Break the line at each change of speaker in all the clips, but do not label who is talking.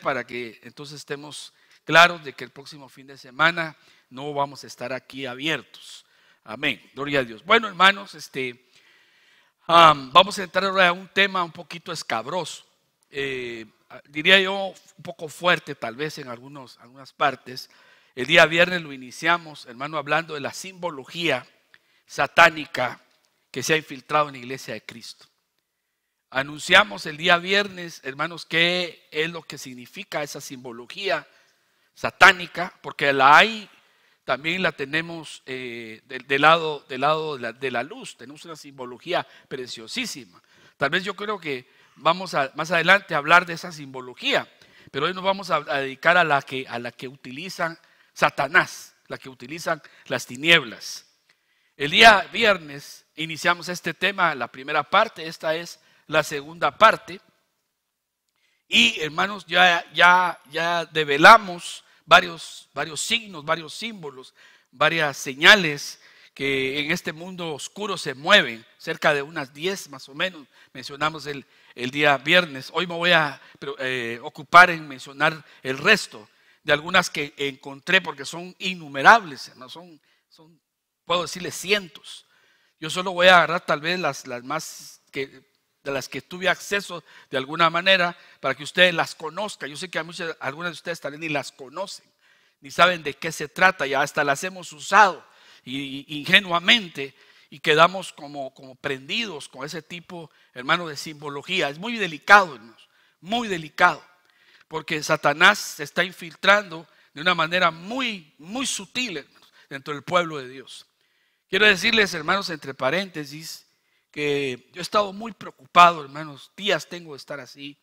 para que entonces estemos claros de que el próximo fin de semana no vamos a estar aquí abiertos. Amén. Gloria a Dios. Bueno, hermanos, este, vamos a entrar ahora a un tema un poquito escabroso. Eh, diría yo un poco fuerte tal vez en algunos, algunas partes. El día viernes lo iniciamos, hermano, hablando de la simbología satánica que se ha infiltrado en la iglesia de Cristo. Anunciamos el día viernes, hermanos, qué es lo que significa esa simbología satánica, porque la hay, también la tenemos eh, del, lado, del lado de la, luz, tenemos una simbología preciosísima. Tal vez yo creo que vamos más adelante a hablar de esa simbología, pero hoy nos vamos a, a dedicar a la, que, a la que utilizan Satanás, la que utilizan las tinieblas. El día viernes iniciamos este tema, la primera parte, esta es la segunda parte. Y hermanos, ya, ya, ya develamos varios, varios signos, varios símbolos, varias señales que en este mundo oscuro se mueven, cerca de unas 10 más o menos, mencionamos el, el día viernes. Hoy me voy a eh, ocupar en mencionar el resto de algunas que encontré porque son innumerables, ¿no? son, son, puedo decirle cientos. Yo solo voy a agarrar tal vez las, las más que de las que tuve acceso de alguna manera para que ustedes las conozcan. Yo sé que muchas, algunas de ustedes también ni las conocen, ni saben de qué se trata, y hasta las hemos usado ingenuamente y quedamos como, como prendidos con ese tipo, hermano, de simbología. Es muy delicado, hermanos, muy delicado, porque Satanás se está infiltrando de una manera muy, muy sutil, dentro del pueblo de Dios. Quiero decirles, hermanos, entre paréntesis, que yo he estado muy preocupado, hermanos, días tengo de estar así,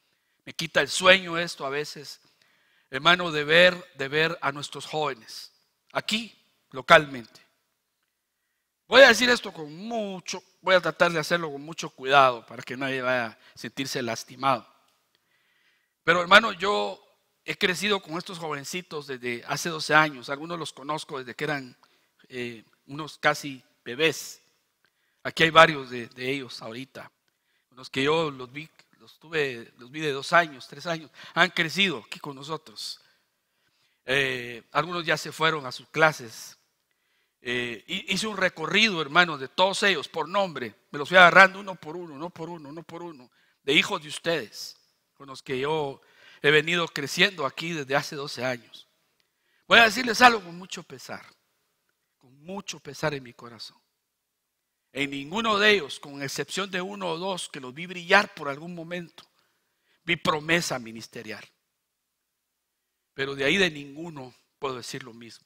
me quita el sueño esto a veces, hermano, de ver, de ver a nuestros jóvenes, aquí, localmente. Voy a decir esto con mucho, voy a tratar de hacerlo con mucho cuidado para que nadie vaya a sentirse lastimado. Pero hermano, yo he crecido con estos jovencitos desde hace 12 años, algunos los conozco desde que eran eh, unos casi bebés. Aquí hay varios de, ellos ahorita. Con Los que yo los vi, los tuve, los vi de dos años, tres años. Han crecido aquí con nosotros. Eh, algunos ya se fueron a sus clases. Eh, hice un recorrido, hermanos, de todos ellos por nombre. Me los fui agarrando uno por uno, uno por uno, uno por uno. De hijos de ustedes, con los que yo he venido creciendo aquí desde hace 12 años. Voy a decirles algo con mucho pesar, con mucho pesar en mi corazón. En ninguno de ellos, con excepción de uno o dos que los vi brillar por algún momento, vi promesa ministerial. Pero de ahí de ninguno puedo decir lo mismo.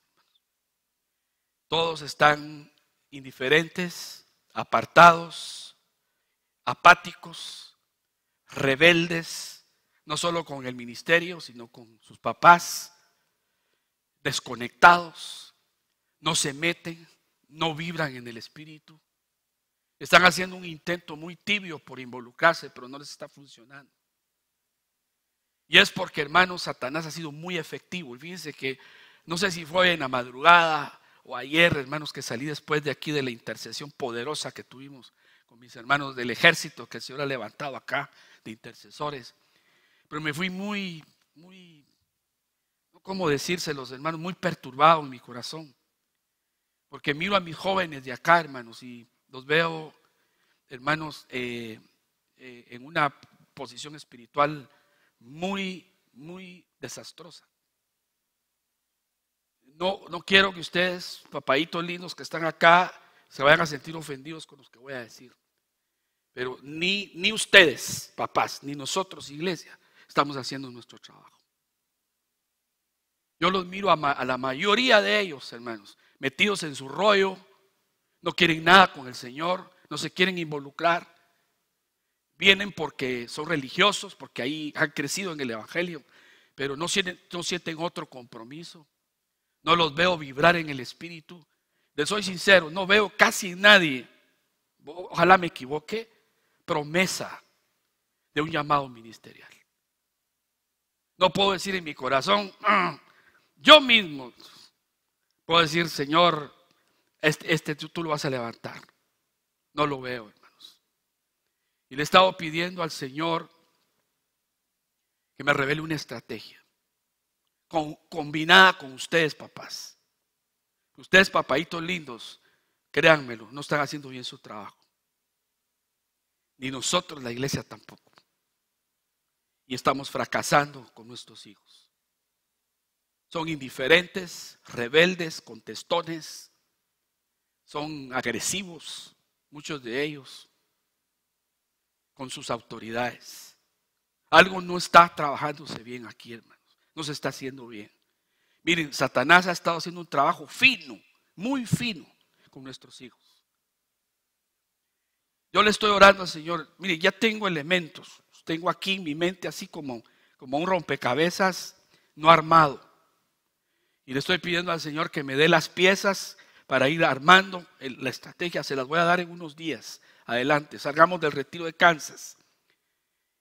Todos están indiferentes, apartados, apáticos, rebeldes, no solo con el ministerio, sino con sus papás, desconectados, no se meten, no vibran en el espíritu. Están haciendo un intento muy tibio por involucrarse, pero no les está funcionando. Y es porque, hermano, Satanás ha sido muy efectivo. fíjense que, no sé si fue en la madrugada o ayer, hermanos, que salí después de aquí de la intercesión poderosa que tuvimos con mis hermanos del ejército que el Señor ha levantado acá, de intercesores. Pero me fui muy, muy, no cómo decírselos, hermanos, muy perturbado en mi corazón. Porque miro a mis jóvenes de acá, hermanos, y los veo, hermanos, eh, eh, en una posición espiritual muy, muy desastrosa. No, no quiero que ustedes, papaitos lindos que están acá, se vayan a sentir ofendidos con lo que voy a decir. Pero ni, ni ustedes, papás, ni nosotros, iglesia, estamos haciendo nuestro trabajo. Yo los miro a, a la mayoría de ellos, hermanos, metidos en su rollo, no quieren nada con el Señor, no se quieren involucrar. Vienen porque son religiosos, porque ahí han crecido en el Evangelio, pero no sienten, otro compromiso. No los veo vibrar en el Espíritu. Les soy sincero, no veo casi nadie, ojalá me equivoque, promesa de un llamado ministerial. No puedo decir en mi corazón, mm, yo mismo puedo decir, Señor, este, este tú, lo vas a levantar. No lo veo, hermanos. Y le he estado pidiendo al Señor que me revele una estrategia con, combinada con ustedes, papás. Ustedes, papaitos lindos, créanmelo, no están haciendo bien su trabajo. Ni nosotros, la iglesia tampoco. Y estamos fracasando con nuestros hijos. Son indiferentes, rebeldes, contestones, son agresivos, muchos de ellos, con sus autoridades. Algo no está trabajándose bien aquí, hermanos. No se está haciendo bien. Miren, Satanás ha estado haciendo un trabajo fino, muy fino, con nuestros hijos. Yo le estoy orando al Señor. Miren, ya tengo elementos. Tengo aquí en mi mente así como, como un rompecabezas no armado. Y le estoy pidiendo al Señor que me dé las piezas para ir armando la estrategia. Se las voy a dar en unos días. Adelante, salgamos del retiro de Kansas.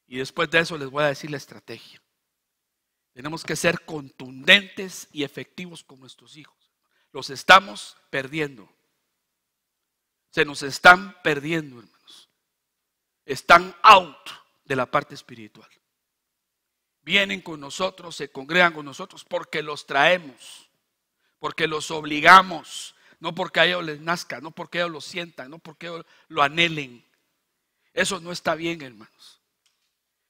Y después de eso les voy a decir la estrategia. Tenemos que ser contundentes y efectivos con nuestros hijos. Los estamos perdiendo. Se nos están perdiendo, hermanos. Están out de la parte espiritual. Vienen con nosotros, se congregan con nosotros porque los traemos, porque los obligamos, no porque a ellos les nazca, no porque ellos lo sientan, no porque ellos lo anhelen. Eso no está bien, hermanos.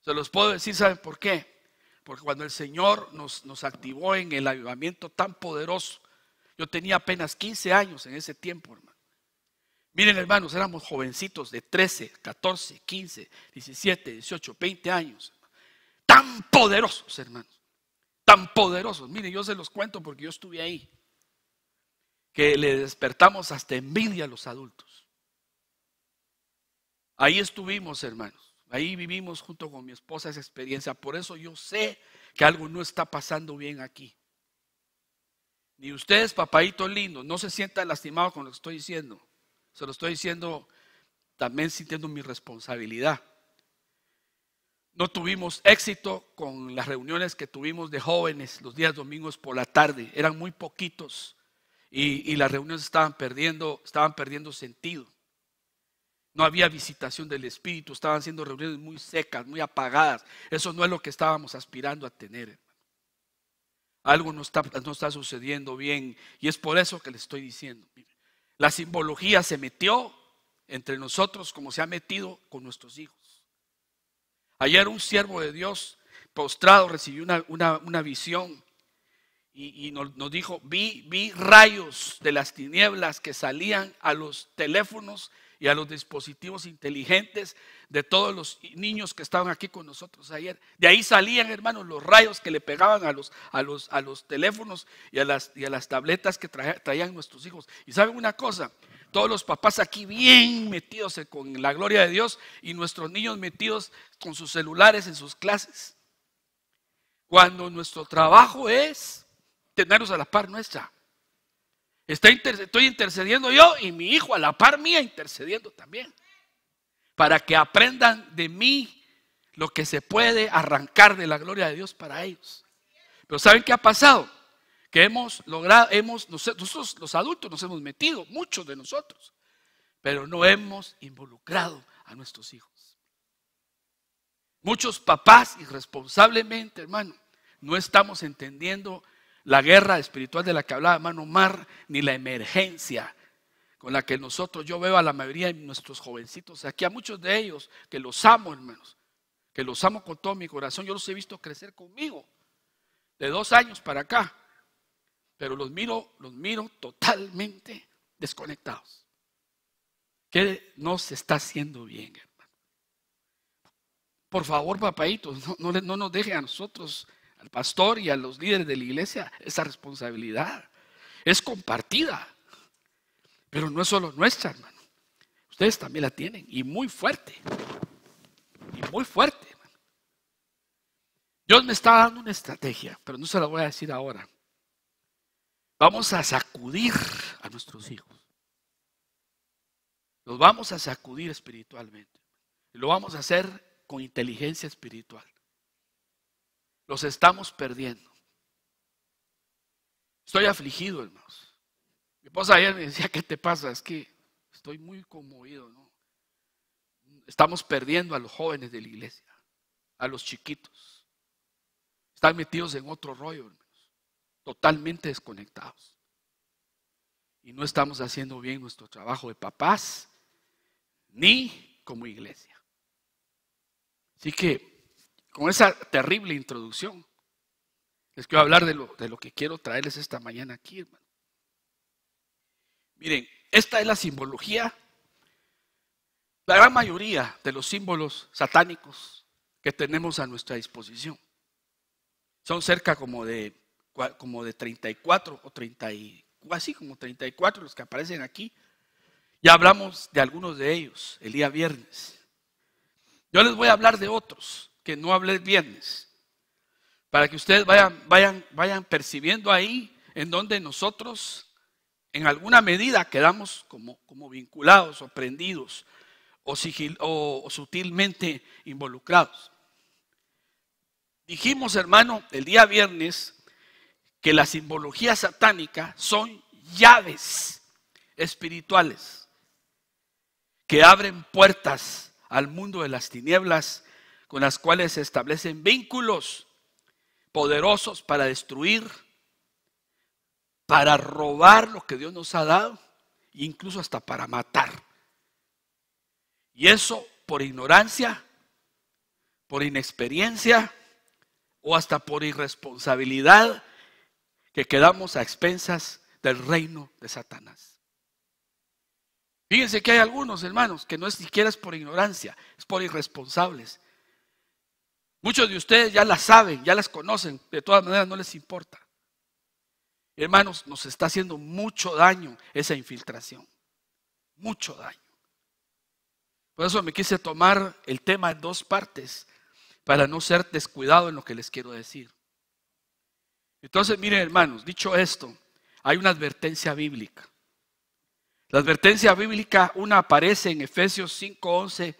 Se los puedo decir, ¿saben por qué? Porque cuando el Señor nos, nos activó en el avivamiento tan poderoso, yo tenía apenas 15 años en ese tiempo, hermano. Miren, hermanos, éramos jovencitos de 13, 14, 15, 17, 18, 20 años. Tan poderosos, hermanos. Tan poderosos. Miren, yo se los cuento porque yo estuve ahí que le despertamos hasta envidia a los adultos. Ahí estuvimos, hermanos. Ahí vivimos junto con mi esposa esa experiencia. Por eso yo sé que algo no está pasando bien aquí. Ni ustedes, papáitos lindos, no se sientan lastimados con lo que estoy diciendo. Se lo estoy diciendo también sintiendo mi responsabilidad. No tuvimos éxito con las reuniones que tuvimos de jóvenes los días domingos por la tarde. Eran muy poquitos y, las reuniones estaban perdiendo, estaban perdiendo sentido. No había visitación del Espíritu, estaban siendo reuniones muy secas, muy apagadas. Eso no es lo que estábamos aspirando a tener. Algo no está, no está sucediendo bien y es por eso que le estoy diciendo. La simbología se metió entre nosotros como se ha metido con nuestros hijos. Ayer un siervo de Dios postrado recibió una, una visión y, nos, dijo, vi, vi rayos de las tinieblas que salían a los teléfonos y a los dispositivos inteligentes de todos los niños que estaban aquí con nosotros ayer. De ahí salían, hermanos, los rayos que le pegaban a los, a los, a los teléfonos y a las, y a las tabletas que traían nuestros hijos. Y saben una cosa, todos los papás aquí bien metidos con la gloria de Dios y nuestros niños metidos con sus celulares en sus clases. Cuando nuestro trabajo es tenerlos a la par nuestra. estoy intercediendo yo y mi hijo a la par mía intercediendo también. Para que aprendan de mí lo que se puede arrancar de la gloria de Dios para ellos. Pero ¿saben qué ha pasado? Que hemos logrado, hemos, nosotros los adultos nos hemos metido, muchos de nosotros, pero no hemos involucrado a nuestros hijos. Muchos papás irresponsablemente, hermano, no estamos entendiendo la guerra espiritual de la que hablaba hermano Mar, ni la emergencia con la que nosotros, yo veo a la mayoría de nuestros jovencitos, aquí a muchos de ellos, que los amo hermanos, que los amo con todo mi corazón, yo los he visto crecer conmigo, de dos años para acá, pero los miro, los miro totalmente desconectados. ¿Qué no se está haciendo bien, hermano? Por favor, papaitos, no, no, no nos deje a nosotros al pastor y a los líderes de la iglesia esa responsabilidad. Es compartida, pero no es solo nuestra, hermano. Ustedes también la tienen y muy fuerte, y muy fuerte. Dios me está dando una estrategia, pero no se la voy a decir ahora. Vamos a sacudir a nuestros hijos. Los vamos a sacudir espiritualmente. Lo vamos a hacer con inteligencia espiritual. Los estamos perdiendo. Estoy afligido, hermanos. Mi esposa ayer me decía, ¿qué te pasa? Es que estoy muy conmovido, Estamos perdiendo a los jóvenes de la iglesia, a los chiquitos. Están metidos en otro rollo, hermanos. Totalmente desconectados. Y no estamos haciendo bien nuestro trabajo de papás, ni como iglesia. Así que con esa terrible introducción, les quiero hablar de lo, de lo que quiero traerles esta mañana aquí, hermano. Miren, esta es la simbología. La gran mayoría de los símbolos satánicos que tenemos a nuestra disposición son cerca como de, como de 34 o 30, y, así como 34 los que aparecen aquí. Ya hablamos de algunos de ellos el día viernes. Yo les voy a hablar de otros que no hable el viernes, para que ustedes vayan, vayan, vayan percibiendo ahí en donde nosotros en alguna medida quedamos como, como vinculados o prendidos o, o, o sutilmente involucrados. Dijimos, hermano, el día viernes que la simbología satánica son llaves espirituales que abren puertas al mundo de las tinieblas con las cuales se establecen vínculos poderosos para destruir, para robar lo que Dios nos ha dado, incluso hasta para matar. Y eso por ignorancia, por inexperiencia o hasta por irresponsabilidad que quedamos a expensas del reino de Satanás. Fíjense que hay algunos hermanos que no es siquiera es por ignorancia, es por irresponsables, Muchos de ustedes ya las saben, ya las conocen, de todas maneras no les importa. Hermanos, nos está haciendo mucho daño esa infiltración, mucho daño. Por eso me quise tomar el tema en dos partes, para no ser descuidado en lo que les quiero decir. Entonces, miren hermanos, dicho esto, hay una advertencia bíblica. La advertencia bíblica, una aparece en Efesios 5.11,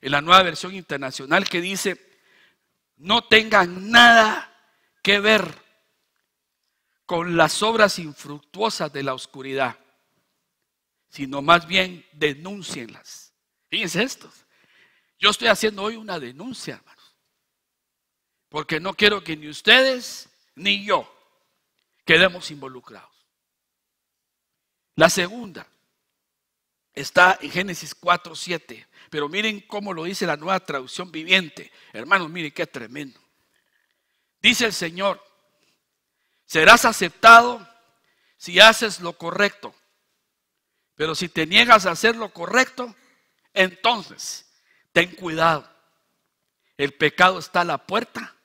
en la nueva versión internacional, que dice, no tengan nada que ver con las obras infructuosas de la oscuridad, sino más bien denúncienlas. Fíjense esto. Yo estoy haciendo hoy una denuncia, hermanos, porque no quiero que ni ustedes ni yo quedemos involucrados. La segunda, está en Génesis 4, 7. Pero miren cómo lo dice la nueva traducción viviente. Hermanos, miren qué tremendo. Dice el Señor, serás aceptado si haces lo correcto. Pero si te niegas a hacer lo correcto, entonces ten cuidado. El pecado está a la puerta,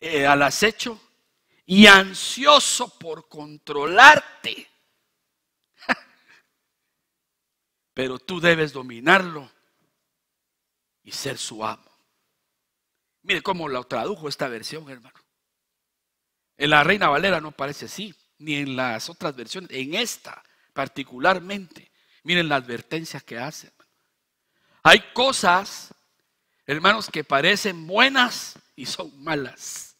eh, al acecho y ansioso por controlarte pero tú debes dominarlo y ser su amo. Mire cómo lo tradujo esta versión, hermano. En la Reina Valera no parece así, ni en las otras versiones, en esta particularmente. Miren la advertencia que hace. Hay cosas, hermanos, que parecen buenas y son malas.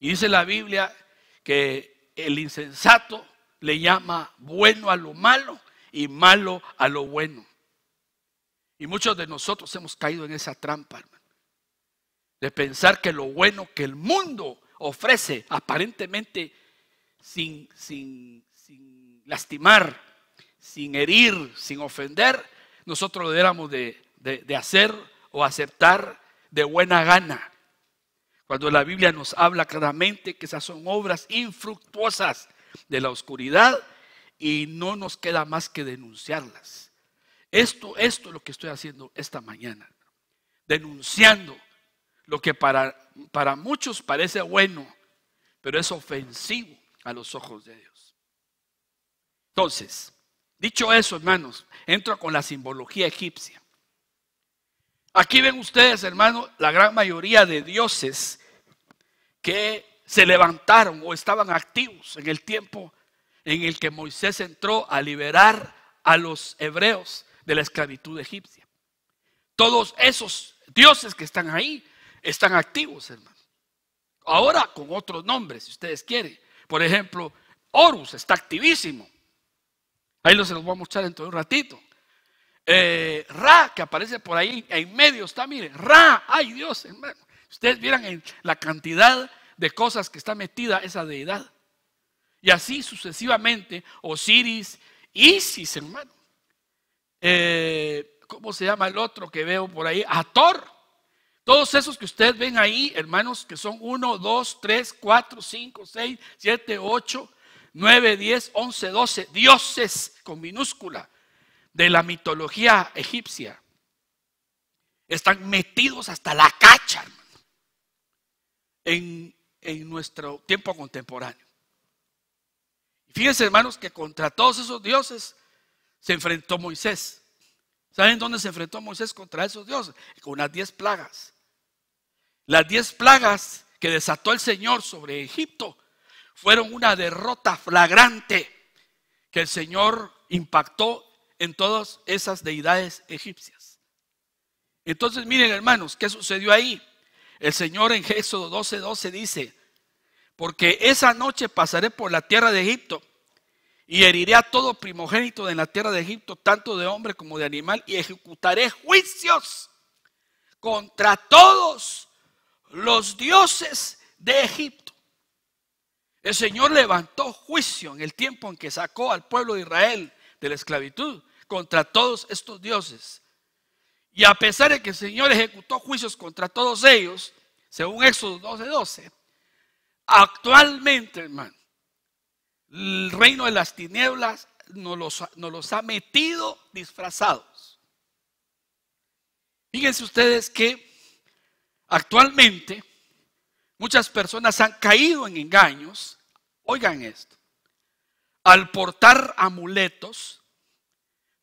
Y dice la Biblia que el insensato le llama bueno a lo malo y malo a lo bueno. Y muchos de nosotros hemos caído en esa trampa, hermano, de pensar que lo bueno que el mundo ofrece, aparentemente sin, lastimar, sin herir, sin ofender, nosotros lo éramos de, de hacer o aceptar de buena gana. Cuando la Biblia nos habla claramente que esas son obras infructuosas de la oscuridad y no nos queda más que denunciarlas. Esto, esto es lo que estoy haciendo esta mañana, denunciando lo que para, para muchos parece bueno, pero es ofensivo a los ojos de Dios. Entonces, dicho eso, hermanos, entro con la simbología egipcia. Aquí ven ustedes, hermanos, la gran mayoría de dioses que se levantaron o estaban activos en el tiempo en el que Moisés entró a liberar a los hebreos de la esclavitud egipcia. Todos esos dioses que están ahí están activos, hermano. Ahora con otros nombres, si ustedes quieren. Por ejemplo, Horus está activísimo. Ahí lo se los voy a mostrar en todo un ratito. Eh, Ra, que aparece por ahí en medio, está, miren, Ra, ay Dios, hermano. Ustedes vieran la cantidad de cosas que está metida esa deidad. Y así sucesivamente, Osiris, Isis, hermano. Eh, ¿Cómo se llama el otro que veo por ahí? Ator. Todos esos que ustedes ven ahí, hermanos, que son 1, 2, 3, 4, 5, 6, 7, 8, 9, 10, 11, 12, dioses con minúscula de la mitología egipcia. Están metidos hasta la cacha, hermano, en, en nuestro tiempo contemporáneo fíjense, hermanos, que contra todos esos dioses se enfrentó Moisés. ¿Saben dónde se enfrentó Moisés contra esos dioses? Con las diez plagas. Las diez plagas que desató el Señor sobre Egipto fueron una derrota flagrante que el Señor impactó en todas esas deidades egipcias. Entonces, miren hermanos, ¿qué sucedió ahí? El Señor en Éxodo 12:12 12 dice, porque esa noche pasaré por la tierra de Egipto y heriré a todo primogénito de la tierra de Egipto, tanto de hombre como de animal, y ejecutaré juicios contra todos los dioses de Egipto. El Señor levantó juicio en el tiempo en que sacó al pueblo de Israel de la esclavitud contra todos estos dioses. Y a pesar de que el Señor ejecutó juicios contra todos ellos, según Éxodo 12:12, Actualmente, hermano, el reino de las tinieblas nos los, los ha metido disfrazados. Fíjense ustedes que actualmente muchas personas han caído en engaños. Oigan esto. Al portar amuletos,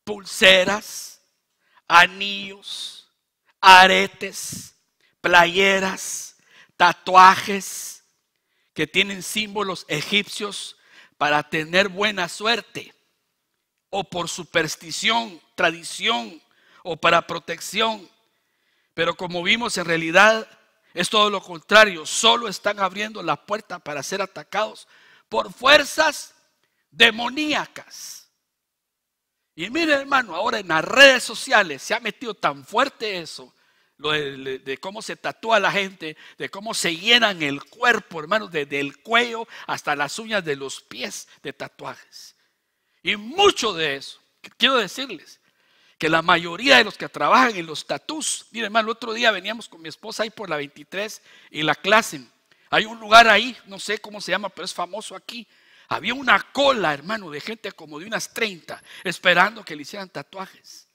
pulseras, anillos, aretes, playeras, tatuajes, que tienen símbolos egipcios para tener buena suerte, o por superstición, tradición, o para protección. Pero como vimos, en realidad es todo lo contrario, solo están abriendo la puerta para ser atacados por fuerzas demoníacas. Y mire hermano, ahora en las redes sociales se ha metido tan fuerte eso lo de, cómo se tatúa la gente, de cómo se llenan el cuerpo, hermanos, desde el cuello hasta las uñas de los pies de tatuajes. Y mucho de eso, quiero decirles, que la mayoría de los que trabajan en los tatús, miren hermano, el otro día veníamos con mi esposa ahí por la 23 y la clase, hay un lugar ahí, no sé cómo se llama, pero es famoso aquí. Había una cola, hermano, de gente como de unas 30, esperando que le hicieran tatuajes.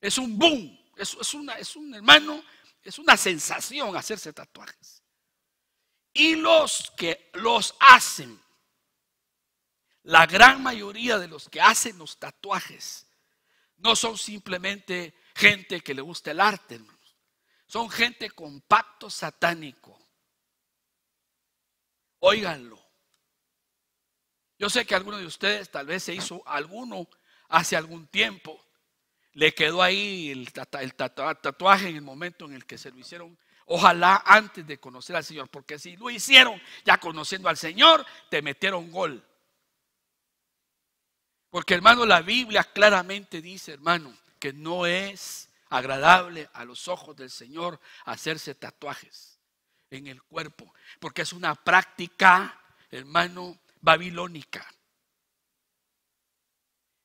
Es un boom. Es, una, es un hermano, es una sensación hacerse tatuajes. Y los que los hacen, la gran mayoría de los que hacen los tatuajes, no son simplemente gente que le gusta el arte, Son gente con pacto satánico. Óiganlo. Yo sé que alguno de ustedes tal vez se hizo alguno hace algún tiempo. Le quedó ahí el, tatuaje en el momento en el que se lo hicieron. Ojalá antes de conocer al Señor, porque si lo hicieron ya conociendo al Señor, te metieron gol. Porque hermano, la Biblia claramente dice, hermano, que no es agradable a los ojos del Señor hacerse tatuajes en el cuerpo, porque es una práctica, hermano, babilónica.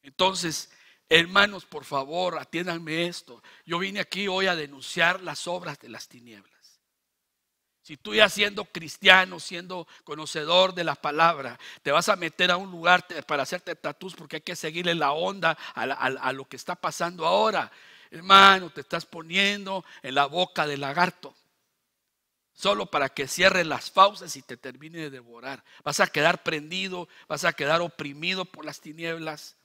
Entonces, Hermanos, por favor, atiéndanme esto. Yo vine aquí hoy a denunciar las obras de las tinieblas. Si tú ya siendo cristiano, siendo conocedor de la palabra, te vas a meter a un lugar para hacerte tatús porque hay que seguirle la onda a, a lo que está pasando ahora. Hermano, te estás poniendo en la boca del lagarto. Solo para que cierre las fauces y te termine de devorar. Vas a quedar prendido, vas a quedar oprimido por las tinieblas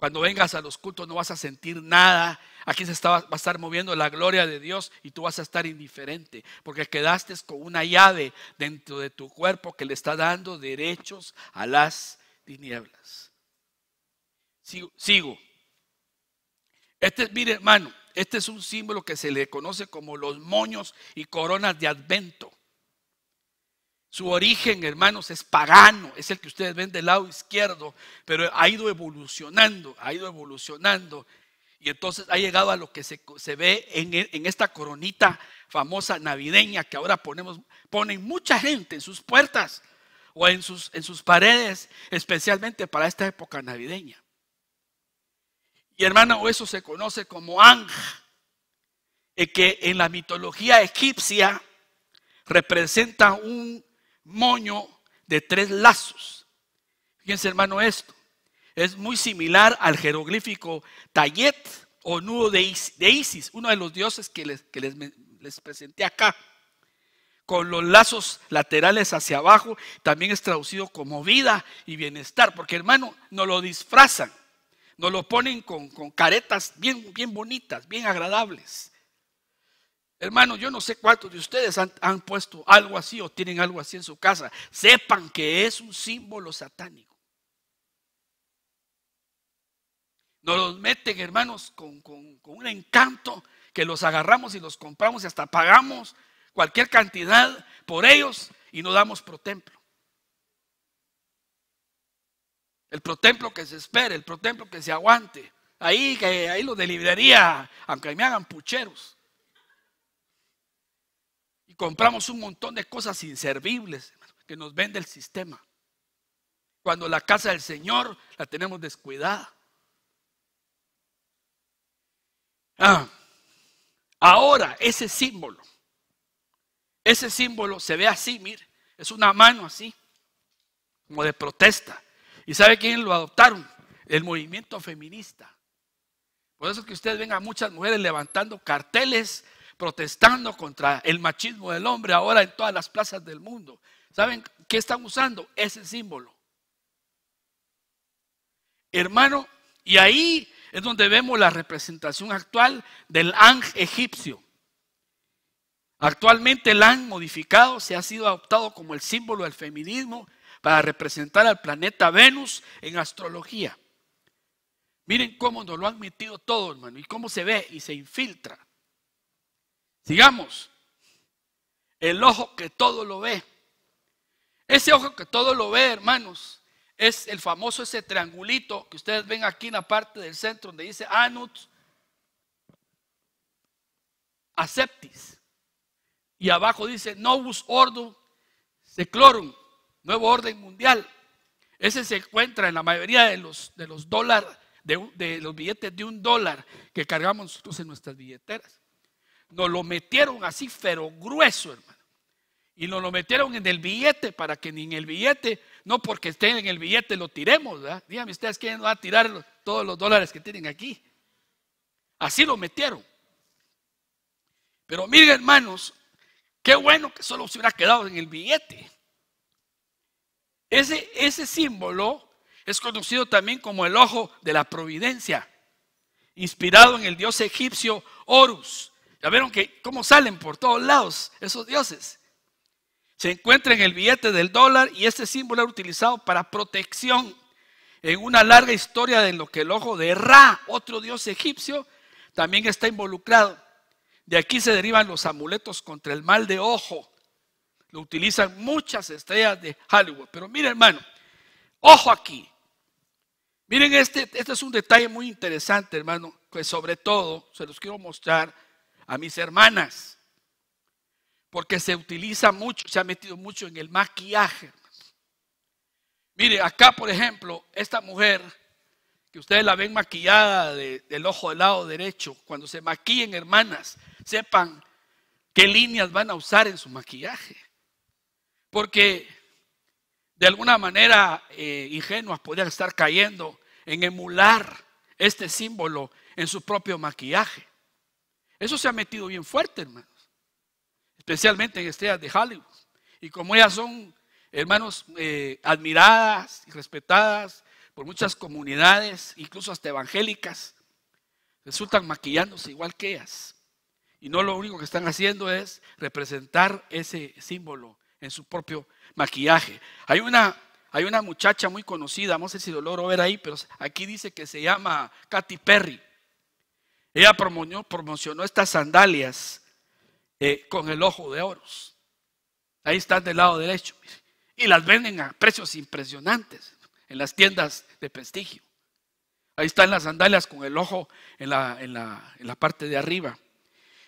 cuando vengas a los cultos no vas a sentir nada. Aquí se va a estar moviendo la gloria de Dios y tú vas a estar indiferente porque quedaste con una llave dentro de tu cuerpo que le está dando derechos a las tinieblas. Sigo. sigo. Este, mire hermano, este es un símbolo que se le conoce como los moños y coronas de advento. Su origen, hermanos, es pagano, es el que ustedes ven del lado izquierdo, pero ha ido evolucionando, ha ido evolucionando. Y entonces ha llegado a lo que se, ve e, en, esta coronita famosa navideña que ahora ponemos, ponen mucha gente en sus puertas o en sus, en sus paredes, especialmente para esta época navideña. Y hermano, eso se conoce como Ang, eh, que en la mitología egipcia representa un moño de tres lazos. Fíjense hermano esto. Es muy similar al jeroglífico Tayet o nudo de Isis, uno de los dioses que les, que les, presenté acá con los lazos laterales hacia abajo, también es traducido como vida y bienestar, porque hermano, no lo disfrazan, no lo ponen con, con, caretas bien, bien bonitas, bien agradables. Hermano, yo no sé cuántos de ustedes han, puesto algo así o tienen algo así en su casa. Sepan que es un símbolo satánico. Nos los meten, hermanos, con, un encanto que los agarramos y los compramos y hasta pagamos cualquier cantidad por ellos y no damos protemplo. El protemplo que se espere, el protemplo que se aguante. Ahí, ahí lo de aunque me hagan pucheros. Compramos un montón de cosas inservibles que nos vende el sistema. Cuando la casa del Señor la tenemos descuidada. Ah, ahora, ese símbolo, ese símbolo se ve así, mire, es una mano así, como de protesta. ¿Y sabe quién lo adoptaron? El movimiento feminista. Por eso es que ustedes ven a muchas mujeres levantando carteles protestando contra el machismo del hombre ahora en todas las plazas del mundo. ¿Saben qué están usando? Ese símbolo. Hermano, y ahí es donde vemos la representación actual del ang egipcio. Actualmente el ang modificado se ha sido adoptado como el símbolo del feminismo para representar al planeta Venus en astrología. Miren cómo nos lo han metido todo, hermano, y cómo se ve y se infiltra. Sigamos. El ojo que todo lo ve. Ese ojo que todo lo ve, hermanos, es el famoso ese triangulito que ustedes ven aquí en la parte del centro donde dice Anut Aceptis. Y abajo dice Novus Ordo Seclorum, nuevo orden mundial. Ese se encuentra en la mayoría de los, de los dólares, de los billetes de un dólar que cargamos nosotros en nuestras billeteras nos lo metieron así, pero grueso, hermano. Y nos lo metieron en el billete para que ni en el billete, no porque estén en el billete lo tiremos, ¿verdad? Díganme ustedes quién va a tirar todos los dólares que tienen aquí. Así lo metieron. Pero miren, hermanos, qué bueno que solo se hubiera quedado en el billete. Ese, ese símbolo es conocido también como el ojo de la providencia, inspirado en el dios egipcio Horus ya vieron que cómo salen por todos lados esos dioses. Se encuentra en el billete del dólar y este símbolo era utilizado para protección en una larga historia de lo que el ojo de Ra, otro dios egipcio, también está involucrado. De aquí se derivan los amuletos contra el mal de ojo. Lo utilizan muchas estrellas de Hollywood. Pero mire hermano, ojo aquí. Miren, este, este es un detalle muy interesante, hermano, que sobre todo se los quiero mostrar a mis hermanas, porque se utiliza mucho, se ha metido mucho en el maquillaje. Mire, acá por ejemplo, esta mujer que ustedes la ven maquillada del ojo del lado derecho, cuando se maquillen hermanas, sepan qué líneas van a usar en su maquillaje. Porque de alguna manera eh, ingenuas podrían estar cayendo en emular este símbolo en su propio maquillaje. Eso se ha metido bien fuerte, hermanos. Especialmente en estrellas de Hollywood. Y como ellas son, hermanos, eh, admiradas y respetadas por muchas comunidades, incluso hasta evangélicas, resultan maquillándose igual que ellas. Y no lo único que están haciendo es representar ese símbolo en su propio maquillaje. Hay una, hay una muchacha muy conocida, no sé si lo logro ver ahí, pero aquí dice que se llama Katy Perry. Ella promocionó, estas sandalias eh, con el ojo de oros. Ahí están del lado derecho. Y las venden a precios impresionantes en las tiendas de prestigio. Ahí están las sandalias con el ojo en la, en la, en la parte de arriba.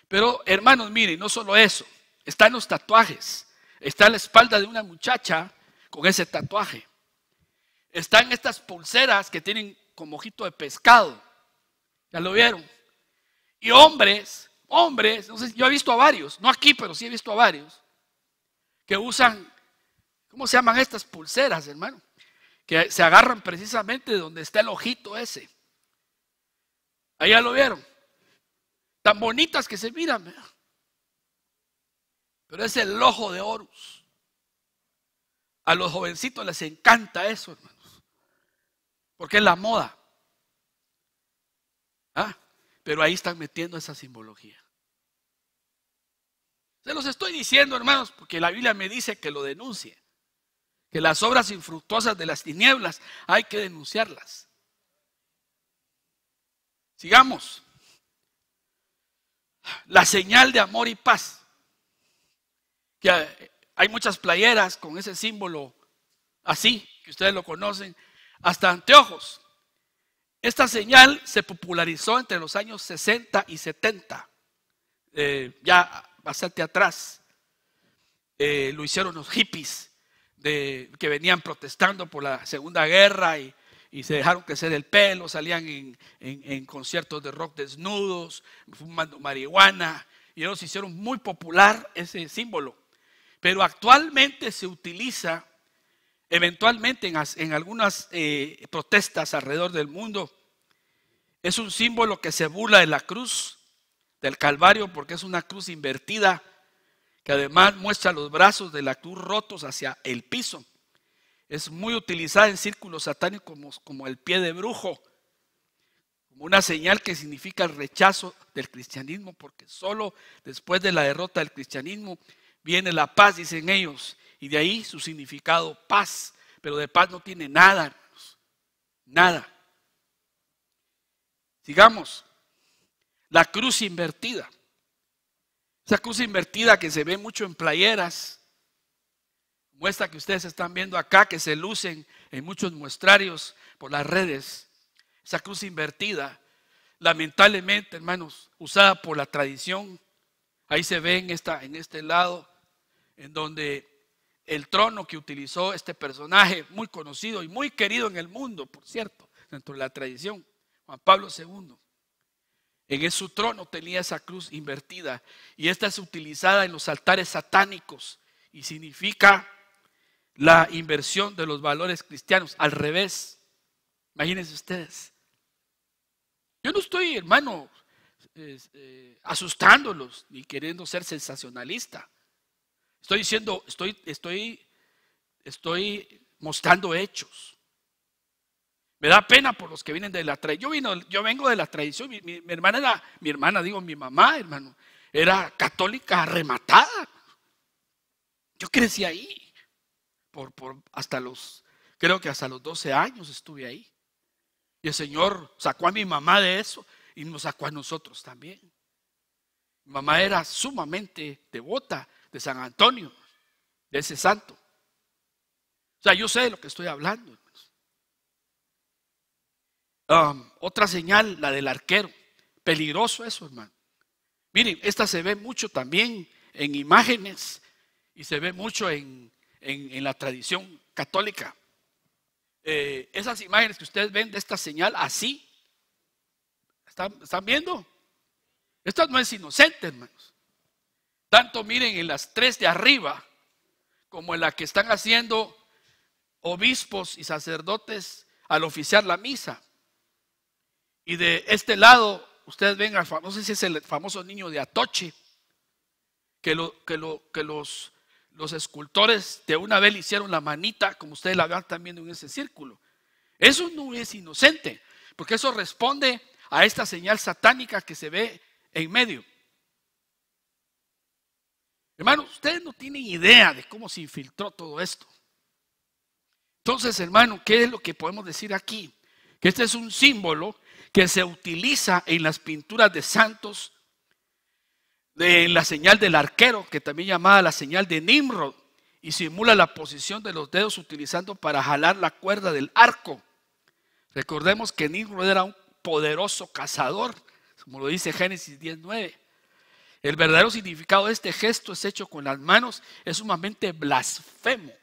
Pero hermanos, miren, no solo eso. Están los tatuajes. Está la espalda de una muchacha con ese tatuaje. Están estas pulseras que tienen como ojito de pescado. ¿Ya lo vieron? Y hombres, hombres, no yo he visto a varios, no aquí, pero sí he visto a varios, que usan, ¿cómo se llaman estas pulseras, hermano? Que se agarran precisamente donde está el ojito ese. Ahí ya lo vieron. Tan bonitas que se miran, pero es el ojo de Horus. A los jovencitos les encanta eso, hermanos, porque es la moda. ¿Ah? Pero ahí están metiendo esa simbología. Se los estoy diciendo, hermanos, porque la Biblia me dice que lo denuncie. Que las obras infructuosas de las tinieblas hay que denunciarlas. Sigamos. La señal de amor y paz. Que hay muchas playeras con ese símbolo así, que ustedes lo conocen, hasta anteojos. Esta señal se popularizó entre los años 60 y 70, eh, ya bastante atrás. Eh, lo hicieron los hippies que venían protestando por la Segunda Guerra y, se dejaron crecer el pelo, salían en, en conciertos de rock desnudos, fumando marihuana, y ellos hicieron muy popular ese símbolo. Pero actualmente se utiliza Eventualmente en, algunas eh, protestas alrededor del mundo es un símbolo que se burla de la cruz, del Calvario, porque es una cruz invertida que además muestra los brazos de la cruz rotos hacia el piso. Es muy utilizada en círculos satánicos como, como el pie de brujo, como una señal que significa el rechazo del cristianismo, porque solo después de la derrota del cristianismo viene la paz, dicen ellos, y de ahí su significado, paz. Pero de paz no tiene nada, hermanos. Nada. Sigamos. La cruz invertida. Esa cruz invertida que se ve mucho en playeras, muestra que ustedes están viendo acá, que se lucen en muchos muestrarios por las redes. Esa cruz invertida, lamentablemente, hermanos, usada por la tradición. Ahí se ve en, esta, en este lado, en donde el trono que utilizó este personaje, muy conocido y muy querido en el mundo, por cierto, dentro de la tradición, Juan Pablo II. En su trono tenía esa cruz invertida y esta es utilizada en los altares satánicos y significa la inversión de los valores cristianos al revés. Imagínense ustedes. Yo no estoy, hermano, eh, asustándolos ni queriendo ser sensacionalista. Estoy diciendo, estoy, estoy, estoy mostrando hechos. Me da pena por los que vienen de la tradición. Yo, vino, yo vengo de la tradición. Mi, hermana era, mi hermana, digo, mi mamá, hermano, era católica rematada. Yo crecí ahí. Por, por, hasta los, creo que hasta los 12 años estuve ahí. Y el Señor sacó a mi mamá de eso y nos sacó a nosotros también. Mi mamá era sumamente devota de San Antonio, de ese santo. O sea, yo sé de lo que estoy hablando. Um, otra señal, la del arquero. Peligroso eso, hermano. Miren, esta se ve mucho también en imágenes y se ve mucho en, en, la tradición católica. Eh, esas imágenes que ustedes ven de esta señal así, ¿están, ¿están viendo? Esto no es inocente, hermanos. Tanto miren en las tres de arriba, como en la que están haciendo obispos y sacerdotes al oficiar la misa. Y de este lado, ustedes ven al famoso, no sé si es el famoso niño de Atoche, que, lo, que, los, los escultores de una vez le hicieron la manita, como ustedes la ven también en ese círculo. Eso no es inocente, porque eso responde a esta señal satánica que se ve en medio. Hermano, ustedes no tienen idea de cómo se infiltró todo esto. Entonces, hermano, ¿qué es lo que podemos decir aquí? Que este es un símbolo que se utiliza en las pinturas de santos, en la señal del arquero, que también llamada la señal de Nimrod, y simula la posición de los dedos utilizando para jalar la cuerda del arco. Recordemos que Nimrod era un poderoso cazador, como lo dice Génesis 19. El verdadero significado de este gesto es hecho con las manos, es sumamente blasfemo.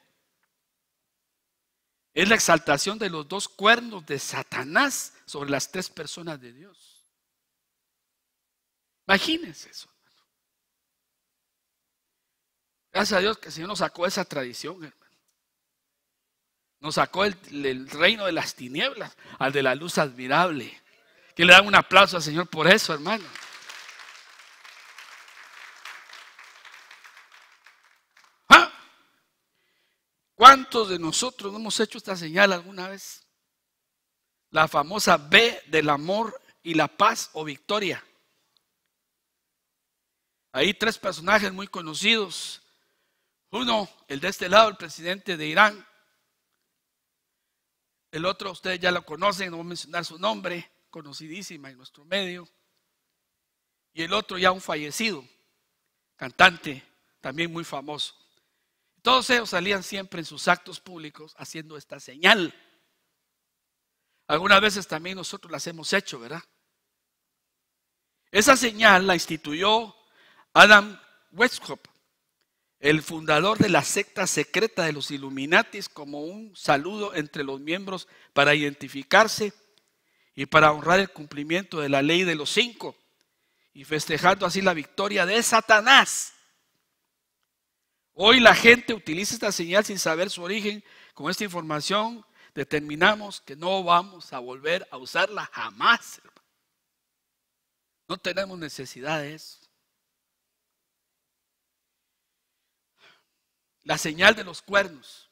Es la exaltación de los dos cuernos de Satanás sobre las tres personas de Dios. Imagínense eso. Hermano. Gracias a Dios que el Señor nos sacó esa tradición, hermano. Nos sacó el, reino de las tinieblas al de la luz admirable. Que le dan un aplauso al Señor por eso, hermano. ¿Cuántos de nosotros no hemos hecho esta señal alguna vez? La famosa B del amor y la paz o victoria. Hay tres personajes muy conocidos. Uno, el de este lado, el presidente de Irán. El otro, ustedes ya lo conocen, no voy a mencionar su nombre, conocidísima en nuestro medio. Y el otro ya un fallecido, cantante, también muy famoso. Todos ellos salían siempre en sus actos públicos haciendo esta señal. Algunas veces también nosotros las hemos hecho, ¿verdad? Esa señal la instituyó Adam Westcott, el fundador de la secta secreta de los Illuminatis, como un saludo entre los miembros para identificarse y para honrar el cumplimiento de la ley de los cinco y festejando así la victoria de Satanás Hoy la gente utiliza esta señal sin saber su origen. Con esta información determinamos que no vamos a volver a usarla jamás. No tenemos necesidad de eso. La señal de los cuernos.